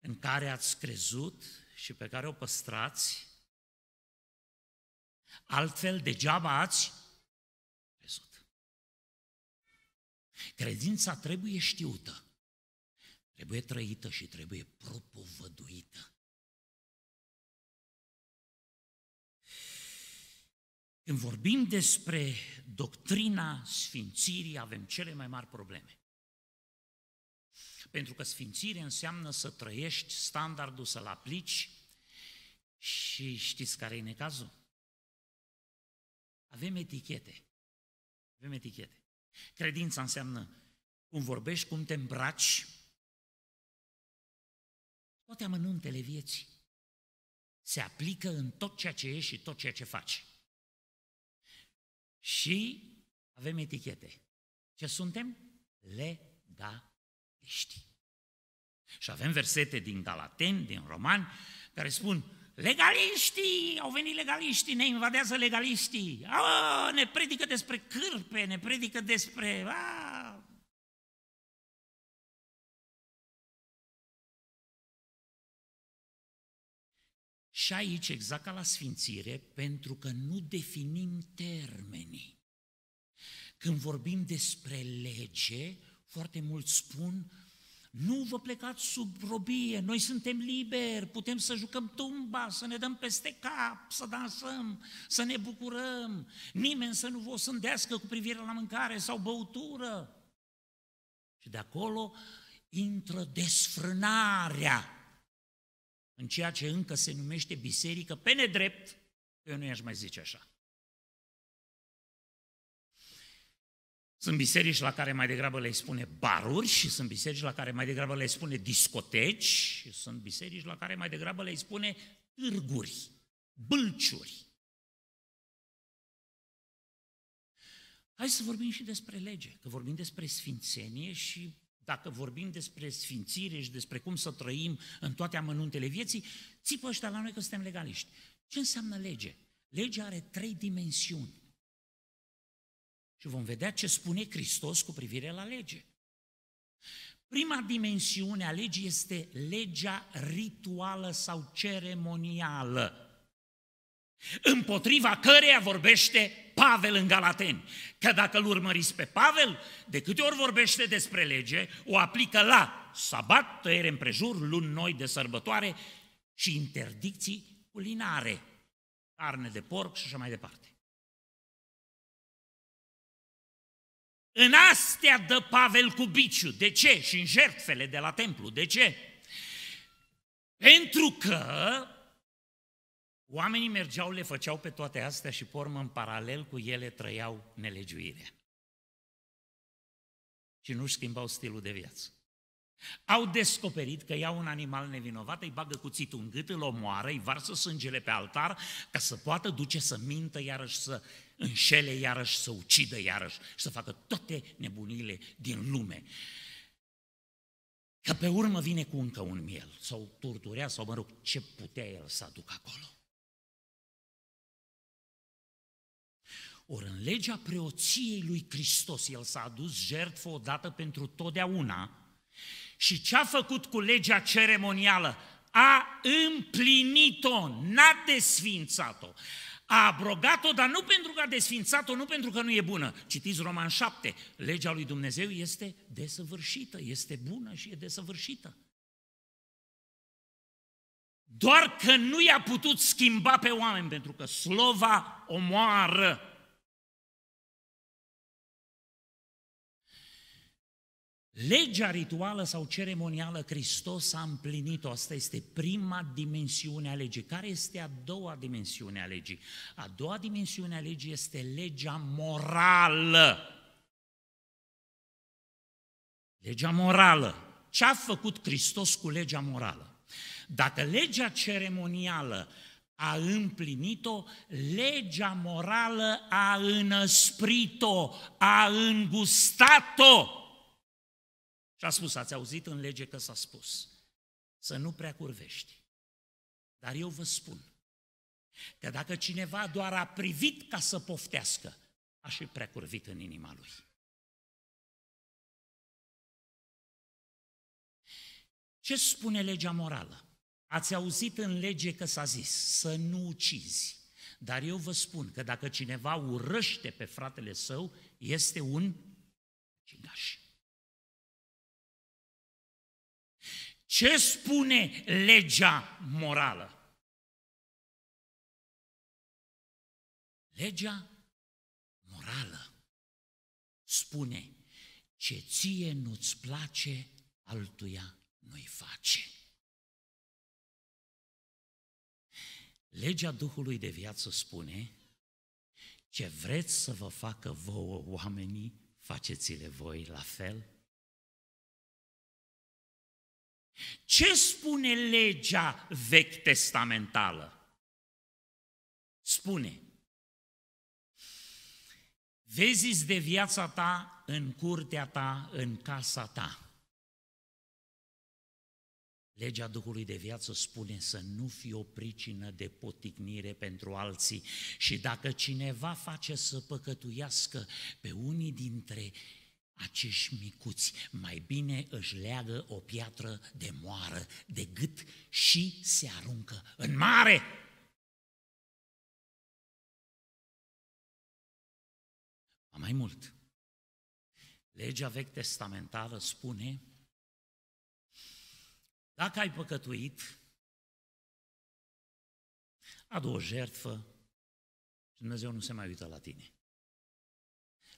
în care ați crezut și pe care o păstrați, altfel degeaba ați Credința trebuie știută, trebuie trăită și trebuie propovăduită. Când vorbim despre doctrina sfințirii, avem cele mai mari probleme. Pentru că sfințire înseamnă să trăiești standardul, să-l aplici și știți care e necazul? Avem etichete. Avem etichete. Credința înseamnă cum vorbești, cum te îmbraci, toate amănuntele vieții se aplică în tot ceea ce ești și tot ceea ce faci. Și avem etichete. Ce suntem? Legaliști. Da și avem versete din Galaten, din Roman, care spun, Legaliștii, au venit legaliștii, ne invadează legaliștii, a, ne predică despre cârpe, ne predică despre... A. Și aici, exact ca la sfințire, pentru că nu definim termenii. Când vorbim despre lege, foarte mulți spun, nu vă plecați sub robie, noi suntem liberi, putem să jucăm tumba, să ne dăm peste cap, să dansăm, să ne bucurăm, nimeni să nu vă sândească cu privire la mâncare sau băutură. Și de acolo intră desfrânarea în ceea ce încă se numește biserică, pe nedrept, eu nu i-aș mai zice așa. Sunt biserici la care mai degrabă le spune baruri și sunt biserici la care mai degrabă le spune discoteci și sunt biserici la care mai degrabă le spune târguri, bâlciuri. Hai să vorbim și despre lege, că vorbim despre sfințenie și dacă vorbim despre sfințire și despre cum să trăim în toate amănuntele vieții, țipă ăștia la noi că suntem legaliști. Ce înseamnă lege? Legea are trei dimensiuni. Și vom vedea ce spune Hristos cu privire la lege. Prima dimensiune a legii este legea rituală sau ceremonială, împotriva căreia vorbește Pavel în Galateni. Că dacă îl urmăriți pe Pavel, de câte ori vorbește despre lege, o aplică la sabat, tăiere împrejur, luni noi de sărbătoare și interdicții culinare, carne de porc și așa mai departe. În astea dă Pavel cu biciu. De ce? Și în jertfele de la templu. De ce? Pentru că oamenii mergeau, le făceau pe toate astea și, pormă, în paralel cu ele trăiau nelegiuirea. Și nu-și schimbau stilul de viață. Au descoperit că iau un animal nevinovat, îi bagă cuțitul în gât, îl omoară, îi varsă sângele pe altar, ca să poată duce să mintă iarăși, să înșele iarăși, să ucidă iarăși și să facă toate nebunile din lume. Că pe urmă vine cu încă un miel, sau turturea, sau mă rog, ce putea el să aducă acolo. Ori în legea preoției lui Hristos, el s-a adus jertfă odată pentru totdeauna, și ce a făcut cu legea ceremonială? A împlinit-o, n-a desfințat-o. A abrogat-o, dar nu pentru că a desfințat-o, nu pentru că nu e bună. Citiți Roman 7. Legea lui Dumnezeu este desăvârșită, este bună și e desăvârșită. Doar că nu i-a putut schimba pe oameni, pentru că slova omoară. Legea rituală sau ceremonială Hristos a împlinit-o. Asta este prima dimensiune a legii. Care este a doua dimensiune a legii? A doua dimensiune a legii este legea morală. Legea morală. Ce a făcut Hristos cu legea morală? Dacă legea ceremonială a împlinit-o, legea morală a înăsprit-o, a îngustat-o. Și a spus, ați auzit în lege că s-a spus, să nu prea curvești. Dar eu vă spun că dacă cineva doar a privit ca să poftească, a și prea curvit în inima lui. Ce spune legea morală? Ați auzit în lege că s-a zis să nu ucizi. Dar eu vă spun că dacă cineva urăște pe fratele său, este un cingaș. Ce spune legea morală? Legea morală spune ce ție nu-ți place, altuia nu-i face. Legea Duhului de viață spune ce vreți să vă facă vouă oamenii, faceți-le voi la fel ce spune legea vechi testamentală? Spune, vezi de viața ta în curtea ta, în casa ta. Legea Duhului de viață spune să nu fii o pricină de poticnire pentru alții și dacă cineva face să păcătuiască pe unii dintre acești micuți mai bine își leagă o piatră de moară de gât și se aruncă în mare. Mai mult, legea vechi testamentară spune dacă ai păcătuit, adu o jertfă și Dumnezeu nu se mai uită la tine.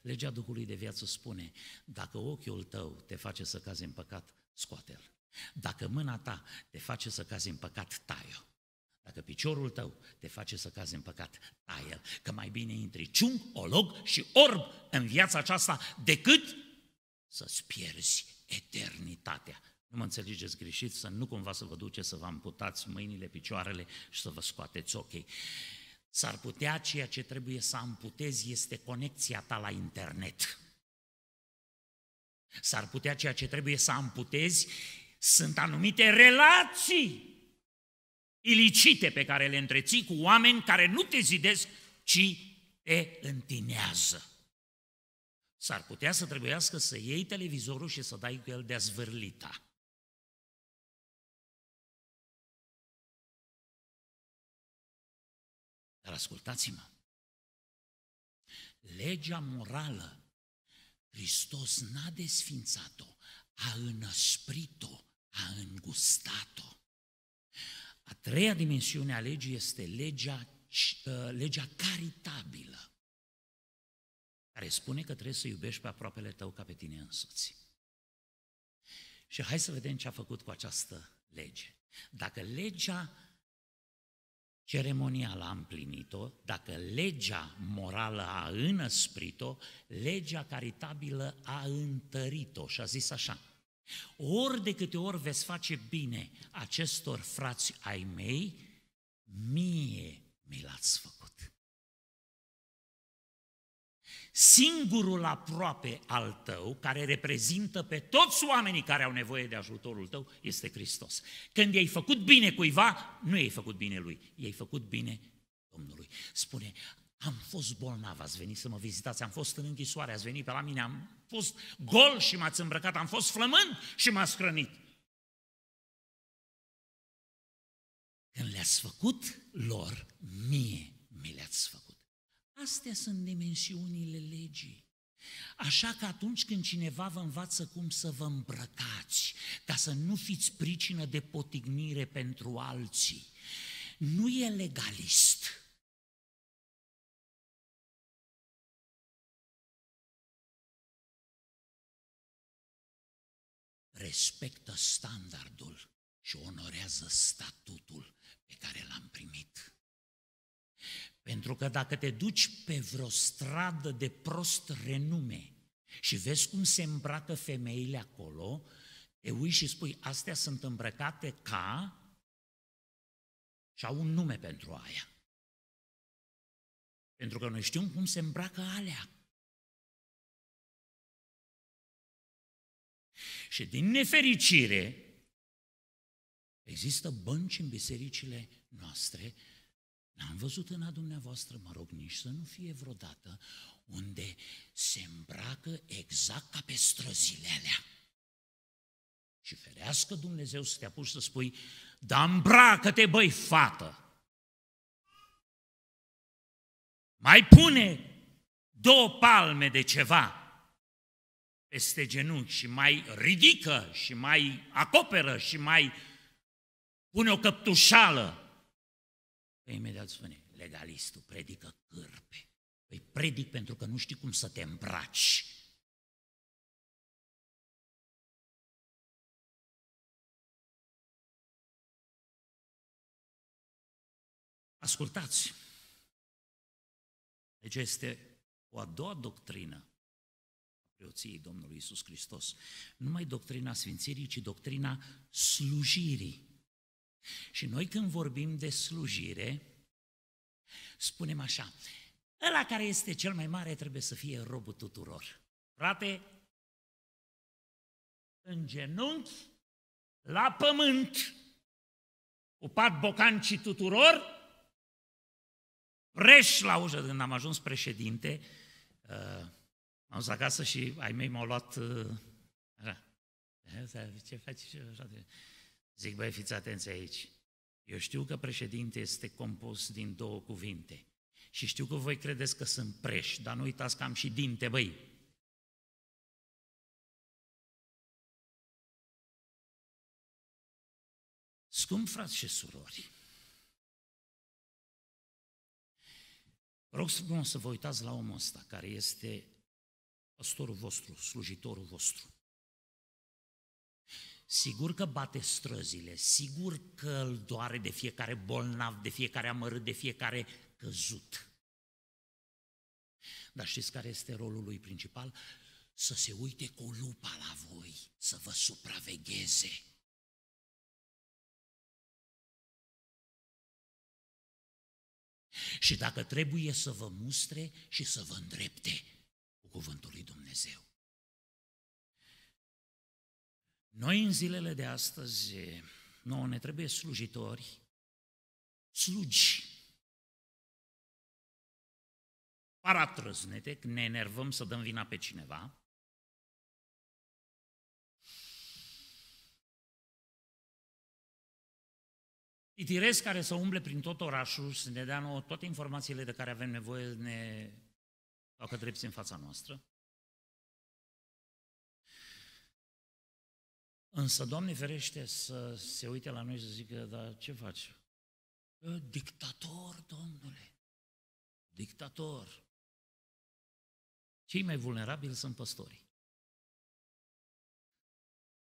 Legea Duhului de viață spune, dacă ochiul tău te face să cazi în păcat, scoate-l. Dacă mâna ta te face să cazi în păcat, tai-o. Dacă piciorul tău te face să cazi în păcat, taie Că mai bine intri ciung, olog și orb în viața aceasta decât să-ți pierzi eternitatea. Nu mă înțelegeți greșit, să nu cumva să vă duceți să vă amputați mâinile, picioarele și să vă scoateți ochii. Okay. S-ar putea ceea ce trebuie să amputezi este conexia ta la internet. S-ar putea ceea ce trebuie să amputezi sunt anumite relații ilicite pe care le întreții cu oameni care nu te zidesc, ci te întinează. S-ar putea să trebuiască să iei televizorul și să dai cu el de-a zvârlita. Dar ascultați-mă, legea morală, Hristos n-a desfințat-o, a înăsprit-o, a îngustat-o. A treia dimensiune a legii este legea, uh, legea caritabilă, care spune că trebuie să iubești pe aproapele tău ca pe tine însuți. Și hai să vedem ce a făcut cu această lege. Dacă legea ceremonială a împlinit-o, dacă legea morală a înăsprit-o, legea caritabilă a întărit-o și a zis așa, ori de câte ori veți face bine acestor frați ai mei, mie mi l-ați făcut. singurul aproape al tău, care reprezintă pe toți oamenii care au nevoie de ajutorul tău, este Hristos. Când i-ai făcut bine cuiva, nu i-ai făcut bine lui, i-ai făcut bine Domnului. Spune, am fost bolnav, ați venit să mă vizitați, am fost în închisoare, ați venit pe la mine, am fost gol și m-ați îmbrăcat, am fost flămând și m-ați hrănit. Când le-ați făcut lor, mie mi le-ați făcut. Astea sunt dimensiunile legii. Așa că atunci când cineva vă învață cum să vă îmbrăcați, ca să nu fiți pricină de potignire pentru alții, nu e legalist. Respectă standardul și onorează statutul pe care l-am primit. Pentru că dacă te duci pe vreo stradă de prost renume și vezi cum se îmbracă femeile acolo, te uiți și spui, astea sunt îmbrăcate ca și au un nume pentru aia. Pentru că noi știm cum se îmbracă alea. Și din nefericire, există bănci în bisericile noastre n am văzut în a dumneavoastră, mă rog, nici să nu fie vreodată, unde se îmbracă exact ca pe străzile alea. Și ferească Dumnezeu să te apuci să spui, da îmbracă-te, băi, fată! Mai pune două palme de ceva peste genunchi și mai ridică și mai acoperă și mai pune o căptușală Că imediat spune, legalistul predică cârpe. Păi predic pentru că nu știi cum să te îmbraci. Ascultați! Deci este o a doua doctrină a preoției Domnului Isus Hristos. Nu numai doctrina sfințirii, ci doctrina slujirii. Și noi când vorbim de slujire, spunem așa, ăla care este cel mai mare trebuie să fie robul tuturor. Frate, în genunchi, la pământ, pat bocancii tuturor, preș la ușă, când am ajuns președinte, uh, am zis acasă și ai mei m-au luat... Uh, așa, ce faci? faci? Zic, băi, fiți atenți aici. Eu știu că președinte este compus din două cuvinte. Și știu că voi credeți că sunt preș, dar nu uitați că am și dinte, băi. Scump frați și surori, rog să vă uitați la omul ăsta care este pastorul vostru, slujitorul vostru. Sigur că bate străzile, sigur că îl doare de fiecare bolnav, de fiecare amărât, de fiecare căzut. Dar știți care este rolul lui principal? Să se uite cu lupa la voi, să vă supravegheze. Și dacă trebuie să vă mustre și să vă îndrepte cu cuvântul lui Dumnezeu. Noi în zilele de astăzi, nouă ne trebuie slujitori, slugi, paratrăznete, când ne enervăm să dăm vina pe cineva, titirezi care să umble prin tot orașul, să ne dea nouă toate informațiile de care avem nevoie, ne facă drepți în fața noastră, Însă, Doamne ferește să se uite la noi și să zică, dar ce faci? Dictator, domnule! Dictator! Cei mai vulnerabili sunt păstorii.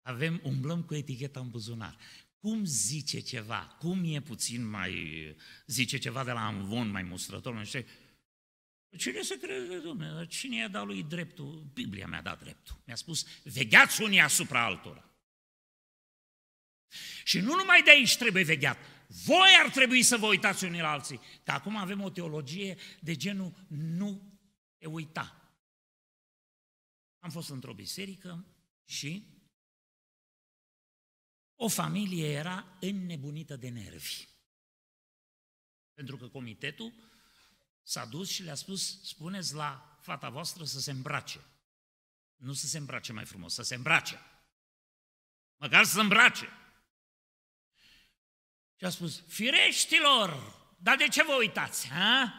Avem, umblăm cu eticheta în buzunar. Cum zice ceva? Cum e puțin mai... Zice ceva de la Amvon, mai mustrător, nu știu. Cine se crede, domnule? Cine i-a dat lui dreptul? Biblia mi-a dat dreptul. Mi-a spus, vegheați unii asupra altora. Și nu numai de aici trebuie vegheat, voi ar trebui să vă uitați unii la alții. Că acum avem o teologie de genul nu te uita. Am fost într-o biserică și o familie era înnebunită de nervi. Pentru că comitetul s-a dus și le-a spus, spuneți la fata voastră să se îmbrace. Nu să se îmbrace mai frumos, să se îmbrace. Măcar să se îmbrace. Și a spus, fireștilor, dar de ce vă uitați? Ha?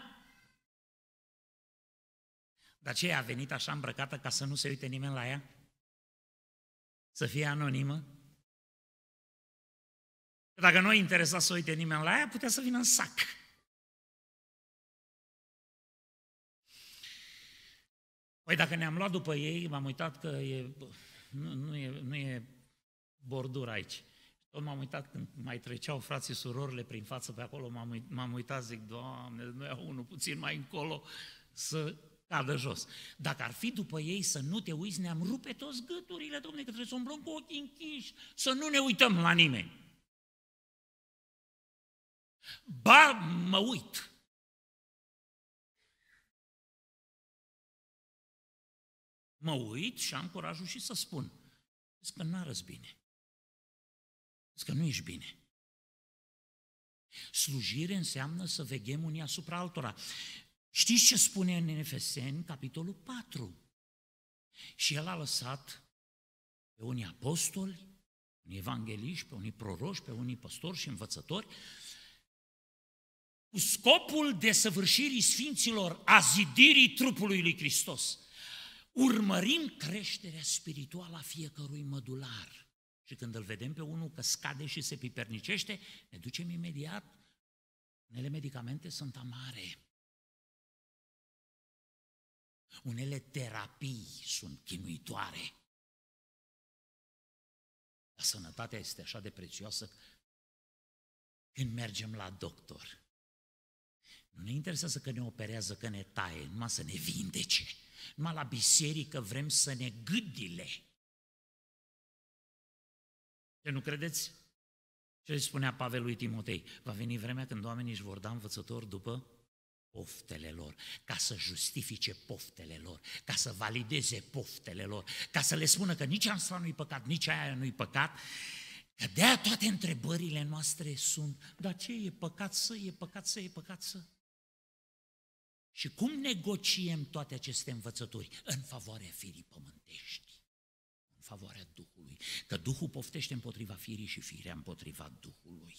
De ce a venit așa îmbrăcată ca să nu se uite nimeni la ea? Să fie anonimă? Că dacă nu interesa să uite nimeni la ea, putea să vină în sac. Păi dacă ne-am luat după ei, m-am uitat că e, nu, nu, e, nu e bordură aici. Tot m-am uitat când mai treceau frații surorile prin față pe acolo, m-am, uitat, zic, Doamne, nu iau unul puțin mai încolo să cadă jos. Dacă ar fi după ei să nu te uiți, ne-am rupe toți gâturile, domne, că trebuie să umblăm cu ochii închiși, să nu ne uităm la nimeni. Ba, mă uit. Mă uit și am curajul și să spun. Zic că n-arăți bine. Zic că nu ești bine. Slujire înseamnă să veghem unii asupra altora. Știți ce spune în Efeseni, capitolul 4? Și el a lăsat pe unii apostoli, pe unii evangeliști, pe unii proroși, pe unii păstori și învățători, cu scopul de sfinților, a zidirii trupului lui Hristos. Urmărim creșterea spirituală a fiecărui mădular. Și când îl vedem pe unul că scade și se pipernicește, ne ducem imediat. Unele medicamente sunt amare. Unele terapii sunt chinuitoare. Dar sănătatea este așa de prețioasă când mergem la doctor. Nu ne interesează că ne operează, că ne taie, numai să ne vindece. Numai la biserică vrem să ne gâdile. Ce nu credeți? Ce spunea Pavel lui Timotei? Va veni vremea când oamenii își vor da învățători după poftele lor, ca să justifice poftele lor, ca să valideze poftele lor, ca să le spună că nici asta nu-i păcat, nici aia nu-i păcat, că de toate întrebările noastre sunt, dar ce e păcat să, e păcat să, e păcat să? Și cum negociem toate aceste învățături în favoarea firii pământești? favoarea Duhului. Că Duhul poftește împotriva firii și firea împotriva Duhului.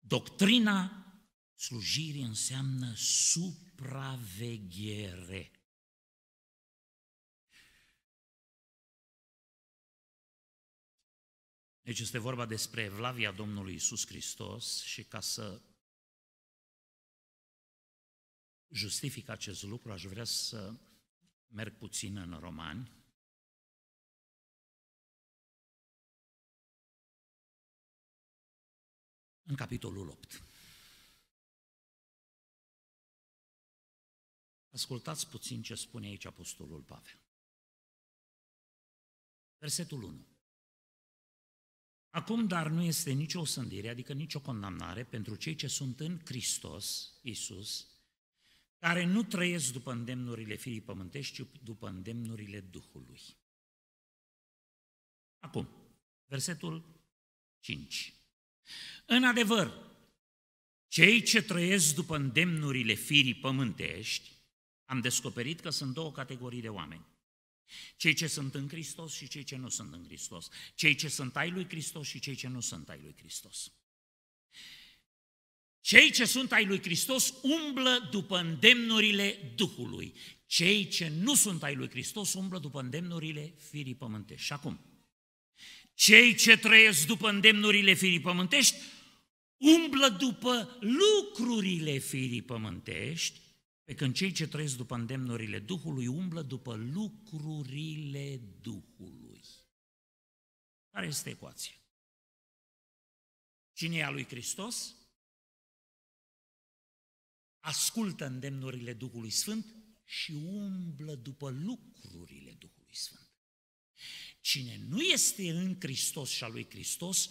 Doctrina slujirii înseamnă supraveghere. Deci este vorba despre evlavia Domnului Isus Hristos și ca să justific acest lucru, aș vrea să merg puțin în romani, în capitolul 8. Ascultați puțin ce spune aici Apostolul Pavel. Versetul 1. Acum, dar nu este nicio osândire, adică nicio condamnare pentru cei ce sunt în Hristos, Isus, care nu trăiesc după îndemnurile firii pământești, ci după îndemnurile Duhului. Acum, versetul 5. În adevăr, cei ce trăiesc după îndemnurile firii pământești, am descoperit că sunt două categorii de oameni. Cei ce sunt în Hristos și cei ce nu sunt în Hristos. Cei ce sunt ai lui Hristos și cei ce nu sunt ai lui Hristos. Cei ce sunt ai lui Hristos umblă după îndemnurile Duhului. Cei ce nu sunt ai lui Hristos umblă după îndemnurile firii pământești. Și acum, cei ce trăiesc după îndemnurile firii pământești umblă după lucrurile firii pământești, pe când cei ce trăiesc după îndemnurile Duhului umblă după lucrurile Duhului. Care este ecuația? Cine e a lui Hristos? ascultă îndemnurile Duhului Sfânt și umblă după lucrurile Duhului Sfânt. Cine nu este în Hristos și a lui Hristos,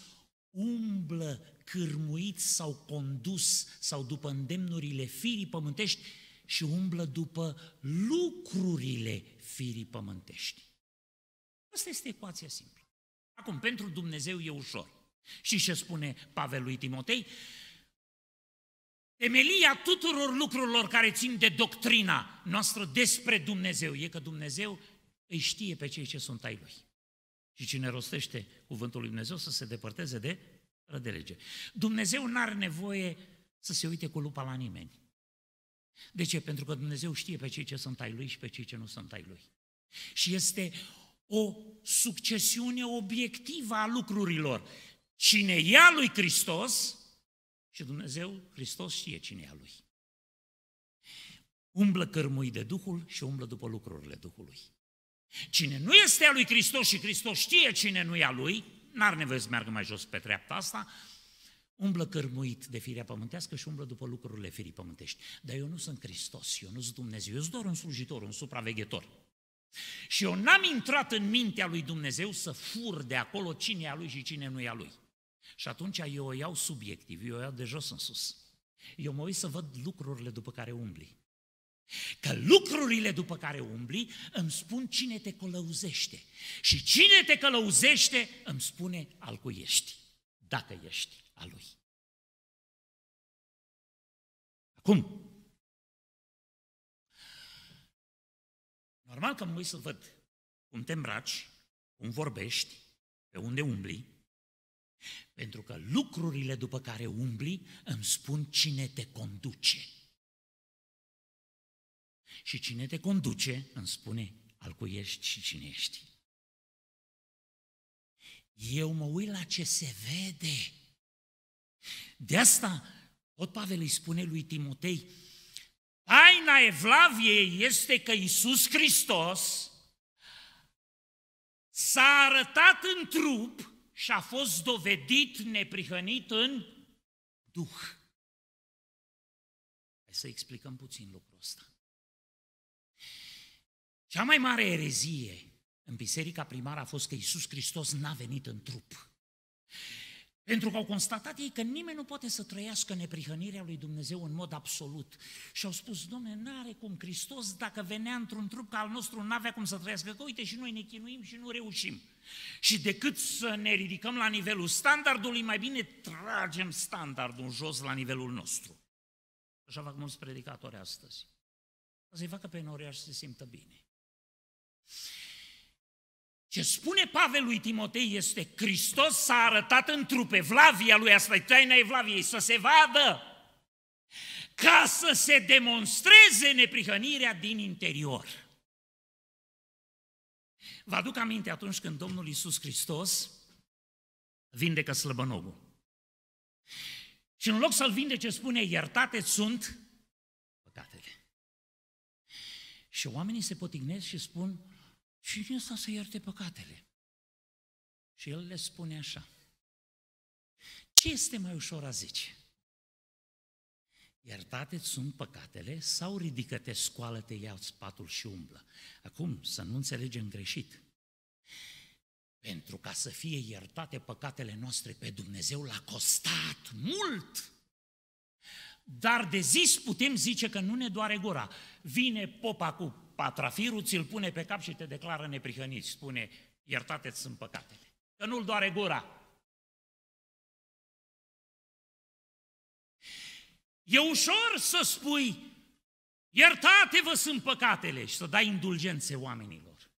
umblă cârmuit sau condus sau după îndemnurile firii pământești și umblă după lucrurile firii pământești. Asta este ecuația simplă. Acum, pentru Dumnezeu e ușor. Și ce spune Pavel lui Timotei? Temelia tuturor lucrurilor care țin de doctrina noastră despre Dumnezeu e că Dumnezeu îi știe pe cei ce sunt ai Lui. Și cine rostește cuvântul lui Dumnezeu să se depărteze de rădelege. Dumnezeu nu are nevoie să se uite cu lupa la nimeni. De ce? Pentru că Dumnezeu știe pe cei ce sunt ai Lui și pe cei ce nu sunt ai Lui. Și este o succesiune obiectivă a lucrurilor. Cine ia lui Hristos, și Dumnezeu, Hristos știe cine e a Lui. Umblă cărmui de Duhul și umblă după lucrurile Duhului. Cine nu este a lui Hristos și Hristos știe cine nu e a lui, n-ar nevoie să meargă mai jos pe treapta asta, umblă cărmuit de firea pământească și umblă după lucrurile firii pământești. Dar eu nu sunt Hristos, eu nu sunt Dumnezeu, eu sunt doar un slujitor, un supraveghetor. Și eu n-am intrat în mintea lui Dumnezeu să fur de acolo cine e a lui și cine nu e a lui. Și atunci eu o iau subiectiv, eu o iau de jos în sus. Eu mă uit să văd lucrurile după care umbli. Că lucrurile după care umbli îmi spun cine te călăuzește. Și cine te călăuzește îmi spune al cui ești, dacă ești a lui. Acum, normal că mă uit să văd cum te îmbraci, cum vorbești, pe unde umbli, pentru că lucrurile după care umbli îmi spun cine te conduce. Și cine te conduce îmi spune al cui ești și cine ești. Eu mă uit la ce se vede. De asta tot Pavel îi spune lui Timotei, Aina evlaviei este că Iisus Hristos s-a arătat în trup și a fost dovedit neprihănit în Duh. Hai să explicăm puțin lucrul ăsta. Cea mai mare erezie în biserica primară a fost că Iisus Hristos n-a venit în trup. Pentru că au constatat ei că nimeni nu poate să trăiască neprihănirea lui Dumnezeu în mod absolut. Și au spus, domne, n-are cum Hristos, dacă venea într-un trup ca al nostru, n-avea cum să trăiască, că uite și noi ne chinuim și nu reușim. Și decât să ne ridicăm la nivelul standardului, mai bine tragem standardul jos la nivelul nostru. Așa fac mulți predicatori astăzi. Să-i facă pe noriaș să se simtă bine. Ce spune Pavel lui Timotei este Hristos s-a arătat în trupe, vlavia lui, asta taina evlaviei, să se vadă, ca să se demonstreze neprihănirea din interior. Vă aduc aminte atunci când Domnul Iisus Hristos vindecă slăbănogul. Și în loc să-l vindece, spune, iertate sunt păcatele. Și oamenii se potignesc și spun, cine ăsta să ierte păcatele? Și el le spune așa, ce este mai ușor a zice? iertate sunt păcatele sau ridică-te, scoală-te, ia spatul și umblă. Acum, să nu înțelegem greșit. Pentru ca să fie iertate păcatele noastre pe Dumnezeu l-a costat mult. Dar de zis putem zice că nu ne doare gura. Vine popa cu patrafirul, ți-l pune pe cap și te declară neprihănit. Spune, iertate sunt păcatele. Că nu-l doare gura. E ușor să spui, iertate-vă sunt păcatele și să dai indulgențe oamenilor.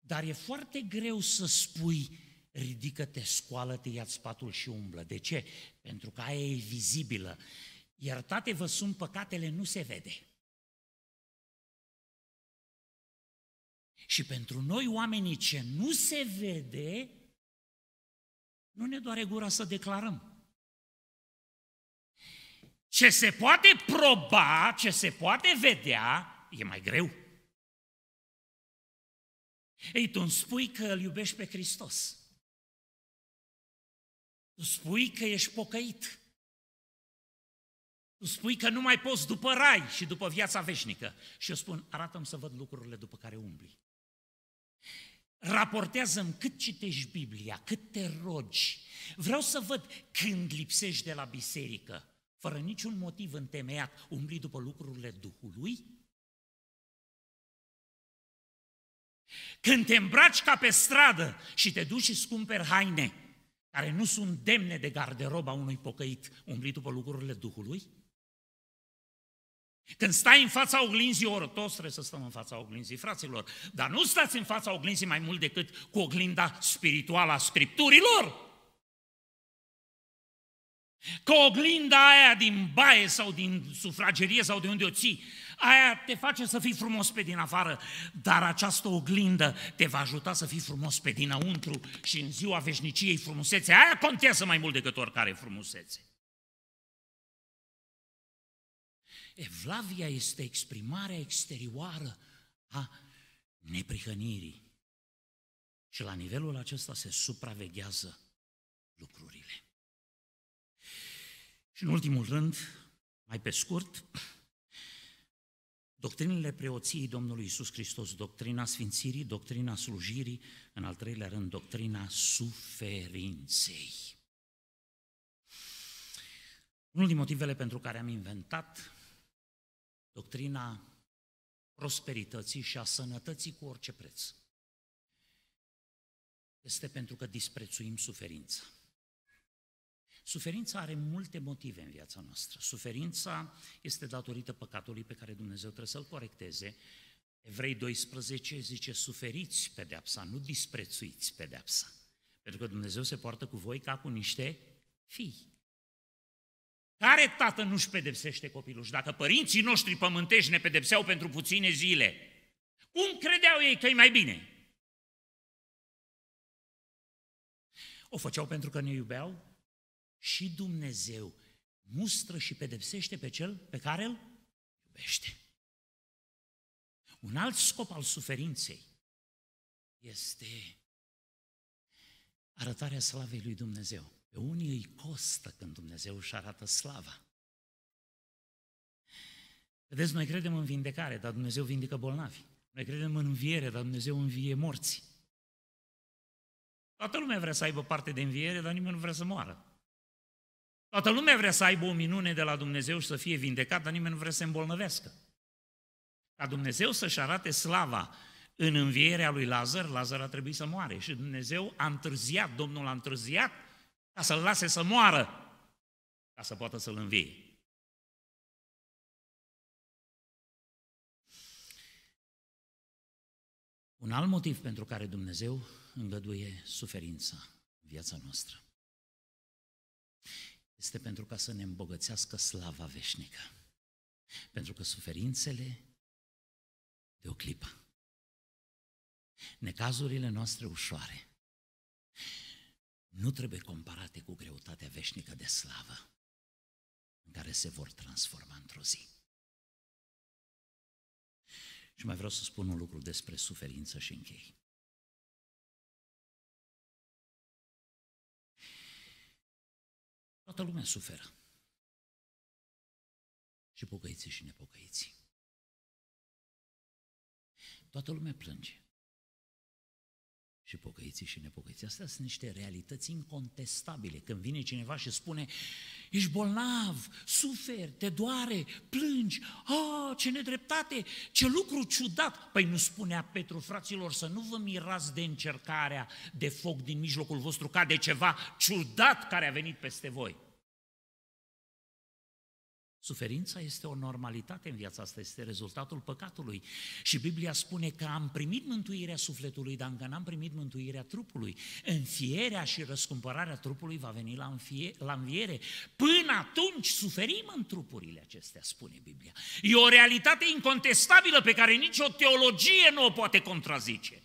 Dar e foarte greu să spui, ridică-te, scoală-te, ia spatul și umblă. De ce? Pentru că aia e vizibilă. Iertate-vă sunt păcatele, nu se vede. Și pentru noi oamenii ce nu se vede, nu ne doare gura să declarăm. Ce se poate proba, ce se poate vedea, e mai greu. Ei, tu îmi spui că îl iubești pe Hristos. Tu spui că ești pocăit. Tu spui că nu mai poți după rai și după viața veșnică. Și eu spun, arată-mi să văd lucrurile după care umbli. Raportează-mi cât citești Biblia, cât te rogi. Vreau să văd când lipsești de la biserică, fără niciun motiv întemeiat, umbli după lucrurile Duhului? Când te îmbraci ca pe stradă și te duci și scumperi haine care nu sunt demne de garderoba unui pocăit, umbli după lucrurile Duhului? Când stai în fața oglinzii, oră, toți trebuie să stăm în fața oglinzii, fraților, dar nu stați în fața oglinzii mai mult decât cu oglinda spirituală a Scripturilor. Că oglinda aia din baie sau din sufragerie sau de unde o ții, aia te face să fii frumos pe din afară, dar această oglindă te va ajuta să fii frumos pe dinăuntru și în ziua veșniciei frumusețe. Aia contează mai mult decât oricare frumusețe. Evlavia este exprimarea exterioară a neprihănirii. Și la nivelul acesta se supraveghează lucrurile. Și în ultimul rând, mai pe scurt, doctrinele preoției Domnului Isus Hristos, doctrina sfințirii, doctrina slujirii, în al treilea rând, doctrina suferinței. Unul din motivele pentru care am inventat doctrina prosperității și a sănătății cu orice preț este pentru că disprețuim suferința. Suferința are multe motive în viața noastră. Suferința este datorită păcatului pe care Dumnezeu trebuie să-l corecteze. Evrei 12 zice, suferiți pedepsa, nu disprețuiți pedepsa. Pentru că Dumnezeu se poartă cu voi ca cu niște fii. Care tată nu-și pedepsește copilul? Și dacă părinții noștri pământești ne pedepseau pentru puține zile, cum credeau ei că e mai bine? O făceau pentru că ne iubeau? și Dumnezeu mustră și pedepsește pe cel pe care îl iubește. Un alt scop al suferinței este arătarea slavei lui Dumnezeu. Pe unii îi costă când Dumnezeu își arată slava. Vedeți, noi credem în vindecare, dar Dumnezeu vindică bolnavi. Noi credem în înviere, dar Dumnezeu învie morții. Toată lumea vrea să aibă parte de înviere, dar nimeni nu vrea să moară. Toată lumea vrea să aibă o minune de la Dumnezeu și să fie vindecat, dar nimeni nu vrea să se îmbolnăvească. Ca Dumnezeu să-și arate slava în învierea lui Lazar, Lazar a trebuit să moare și Dumnezeu a întârziat, Domnul a întârziat ca să-l lase să moară, ca să poată să-l învie. Un alt motiv pentru care Dumnezeu îngăduie suferința în viața noastră este pentru ca să ne îmbogățească slava veșnică. Pentru că suferințele de o clipă, necazurile noastre ușoare, nu trebuie comparate cu greutatea veșnică de slavă în care se vor transforma într-o zi. Și mai vreau să spun un lucru despre suferință și închei. Toată lumea suferă. Și pocăiții și nepocăiții. Toată lumea plânge și pocăiții și nepocăiții. Astea sunt niște realități incontestabile. Când vine cineva și spune, ești bolnav, suferi, te doare, plângi, oh, ce nedreptate, ce lucru ciudat. Păi nu spunea Petru, fraților, să nu vă mirați de încercarea de foc din mijlocul vostru ca de ceva ciudat care a venit peste voi. Suferința este o normalitate în viața asta, este rezultatul păcatului. Și Biblia spune că am primit mântuirea sufletului, dar încă n-am primit mântuirea trupului. Înfierea și răscumpărarea trupului va veni la, înfie, la înviere. Până atunci suferim în trupurile acestea, spune Biblia. E o realitate incontestabilă pe care nicio teologie nu o poate contrazice.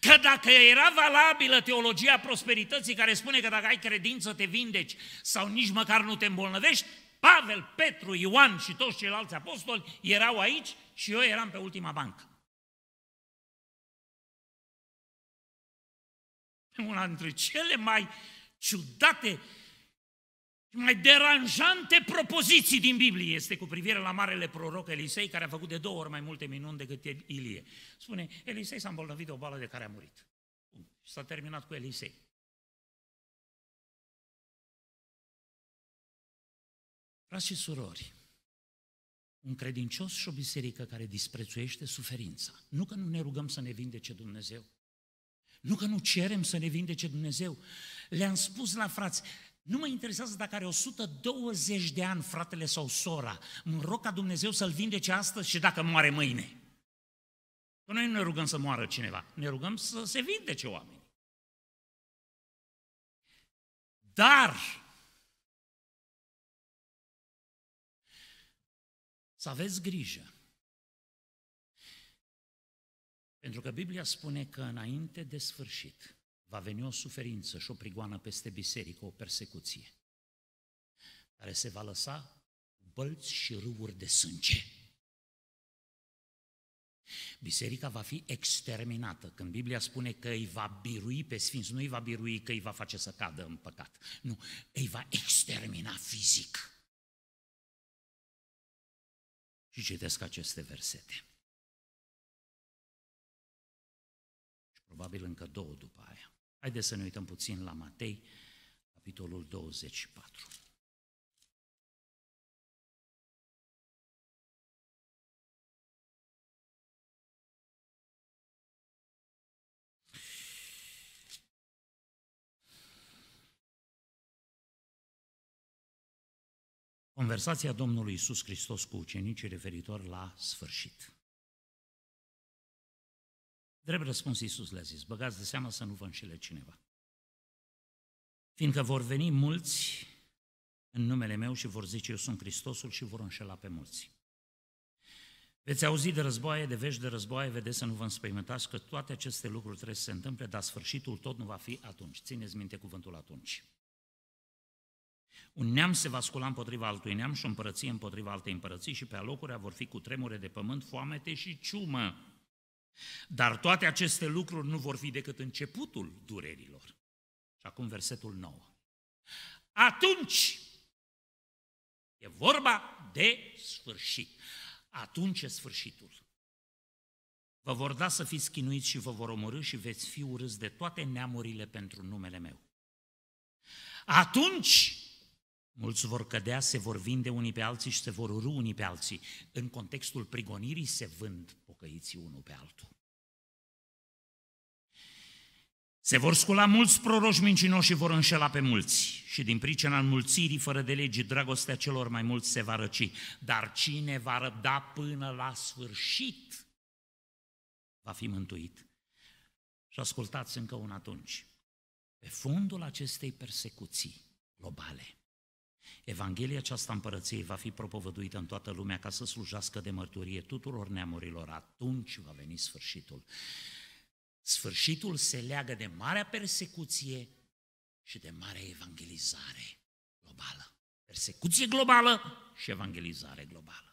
Că dacă era valabilă teologia prosperității care spune că dacă ai credință te vindeci sau nici măcar nu te îmbolnăvești, Pavel, Petru, Ioan și toți ceilalți apostoli erau aici și eu eram pe ultima bancă. Una dintre cele mai ciudate și mai deranjante propoziții din Biblie este cu privire la marele proroc Elisei, care a făcut de două ori mai multe minuni decât Ilie. Spune, Elisei s-a îmbolnăvit de o boală de care a murit. Și s-a terminat cu Elisei. Frați și surori, un credincios și o biserică care disprețuiește suferința. Nu că nu ne rugăm să ne vindece Dumnezeu. Nu că nu cerem să ne vindece Dumnezeu. Le-am spus la frați, nu mă interesează dacă are 120 de ani fratele sau sora. Mă rog ca Dumnezeu să-l vindece astăzi și dacă moare mâine. Că noi nu ne rugăm să moară cineva, ne rugăm să se vindece oameni. Dar Să aveți grijă. Pentru că Biblia spune că înainte de sfârșit va veni o suferință și o prigoană peste biserică, o persecuție, care se va lăsa bălți și râuri de sânge. Biserica va fi exterminată. Când Biblia spune că îi va birui pe sfinți, nu îi va birui că îi va face să cadă în păcat. Nu, îi va extermina fizic și citesc aceste versete. Și probabil încă două după aia. Haideți să ne uităm puțin la Matei, capitolul 24. conversația Domnului Isus Hristos cu ucenicii referitor la sfârșit. Drept răspuns Iisus le-a zis, băgați de seama să nu vă înșele cineva. Fiindcă vor veni mulți în numele meu și vor zice, eu sunt Hristosul și vor înșela pe mulți. Veți auzi de războaie, de vești de războaie, vedeți să nu vă înspăimântați că toate aceste lucruri trebuie să se întâmple, dar sfârșitul tot nu va fi atunci. Țineți minte cuvântul atunci. Un neam se va scula împotriva altui neam și o împărăție împotriva altei împărății și pe alocurea vor fi cu tremure de pământ, foamete și ciumă. Dar toate aceste lucruri nu vor fi decât începutul durerilor. Și acum versetul 9. Atunci e vorba de sfârșit. Atunci e sfârșitul. Vă vor da să fiți chinuiți și vă vor omorâ și veți fi urâți de toate neamurile pentru numele meu. Atunci Mulți vor cădea, se vor vinde unii pe alții și se vor urâ unii pe alții. În contextul prigonirii se vând pocăiții unul pe altul. Se vor scula mulți proroși mincinoși și vor înșela pe mulți. Și din pricina înmulțirii fără de legi, dragostea celor mai mulți se va răci. Dar cine va răbda până la sfârșit, va fi mântuit. Și ascultați încă un atunci. Pe fundul acestei persecuții globale, Evanghelia aceasta împărăției va fi propovăduită în toată lumea ca să slujească de mărturie tuturor neamurilor. Atunci va veni sfârșitul. Sfârșitul se leagă de marea persecuție și de marea evangelizare globală. Persecuție globală și evangelizare globală.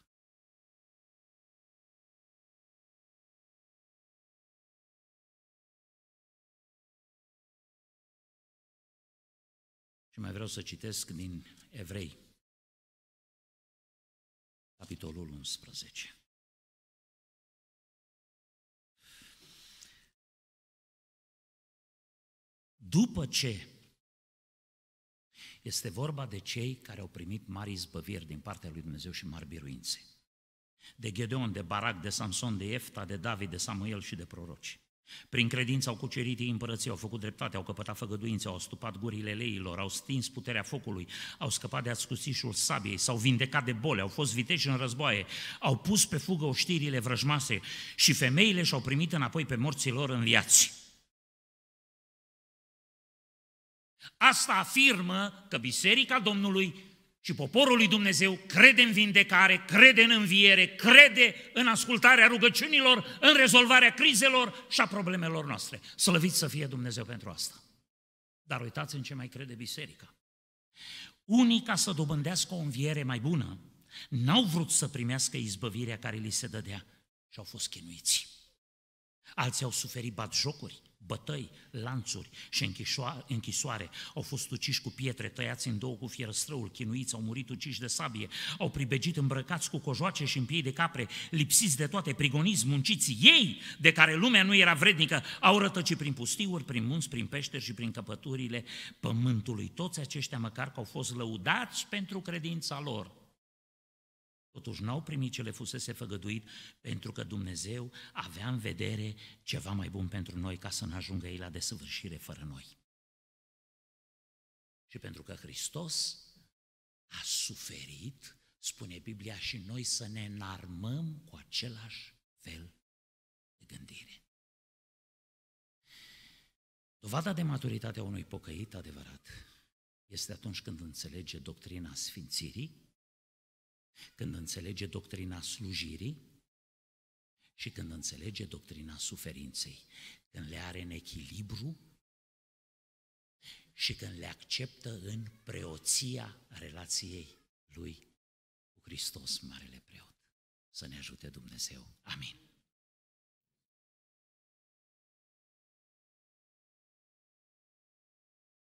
mai vreau să citesc din Evrei, capitolul 11. După ce este vorba de cei care au primit mari izbăviri din partea lui Dumnezeu și mari biruințe, de Gedeon, de Barac, de Samson, de Efta, de David, de Samuel și de proroci. Prin credință au cucerit ei împărății, au făcut dreptate, au căpătat făgăduințe, au stupat gurile leilor, au stins puterea focului, au scăpat de ascuțișul sabiei, s-au vindecat de boli, au fost viteși în războaie, au pus pe fugă oștirile vrăjmase și femeile și-au primit înapoi pe morții lor în viață. Asta afirmă că Biserica Domnului și poporul lui Dumnezeu crede în vindecare, crede în înviere, crede în ascultarea rugăciunilor, în rezolvarea crizelor și a problemelor noastre. Slăvit să fie Dumnezeu pentru asta. Dar uitați în ce mai crede biserica. Unii, ca să dobândească o înviere mai bună, n-au vrut să primească izbăvirea care li se dădea și au fost chinuiți. Alții au suferit jocuri bătăi, lanțuri și închisoare. Au fost uciși cu pietre, tăiați în două cu fierăstrăul, chinuiți, au murit uciși de sabie, au pribegit îmbrăcați cu cojoace și în piei de capre, lipsiți de toate, prigoniți, munciți. Ei, de care lumea nu era vrednică, au rătăcit prin pustiuri, prin munți, prin peșteri și prin căpăturile pământului. Toți aceștia, măcar că au fost lăudați pentru credința lor, Totuși n-au primit ce le fusese făgăduit pentru că Dumnezeu avea în vedere ceva mai bun pentru noi ca să ne ajungă ei la desăvârșire fără noi. Și pentru că Hristos a suferit, spune Biblia, și noi să ne înarmăm cu același fel de gândire. Dovada de maturitate a unui pocăit adevărat este atunci când înțelege doctrina sfințirii când înțelege doctrina slujirii și când înțelege doctrina suferinței, când le are în echilibru și când le acceptă în preoția relației lui cu Hristos, Marele Preot. Să ne ajute Dumnezeu. Amin.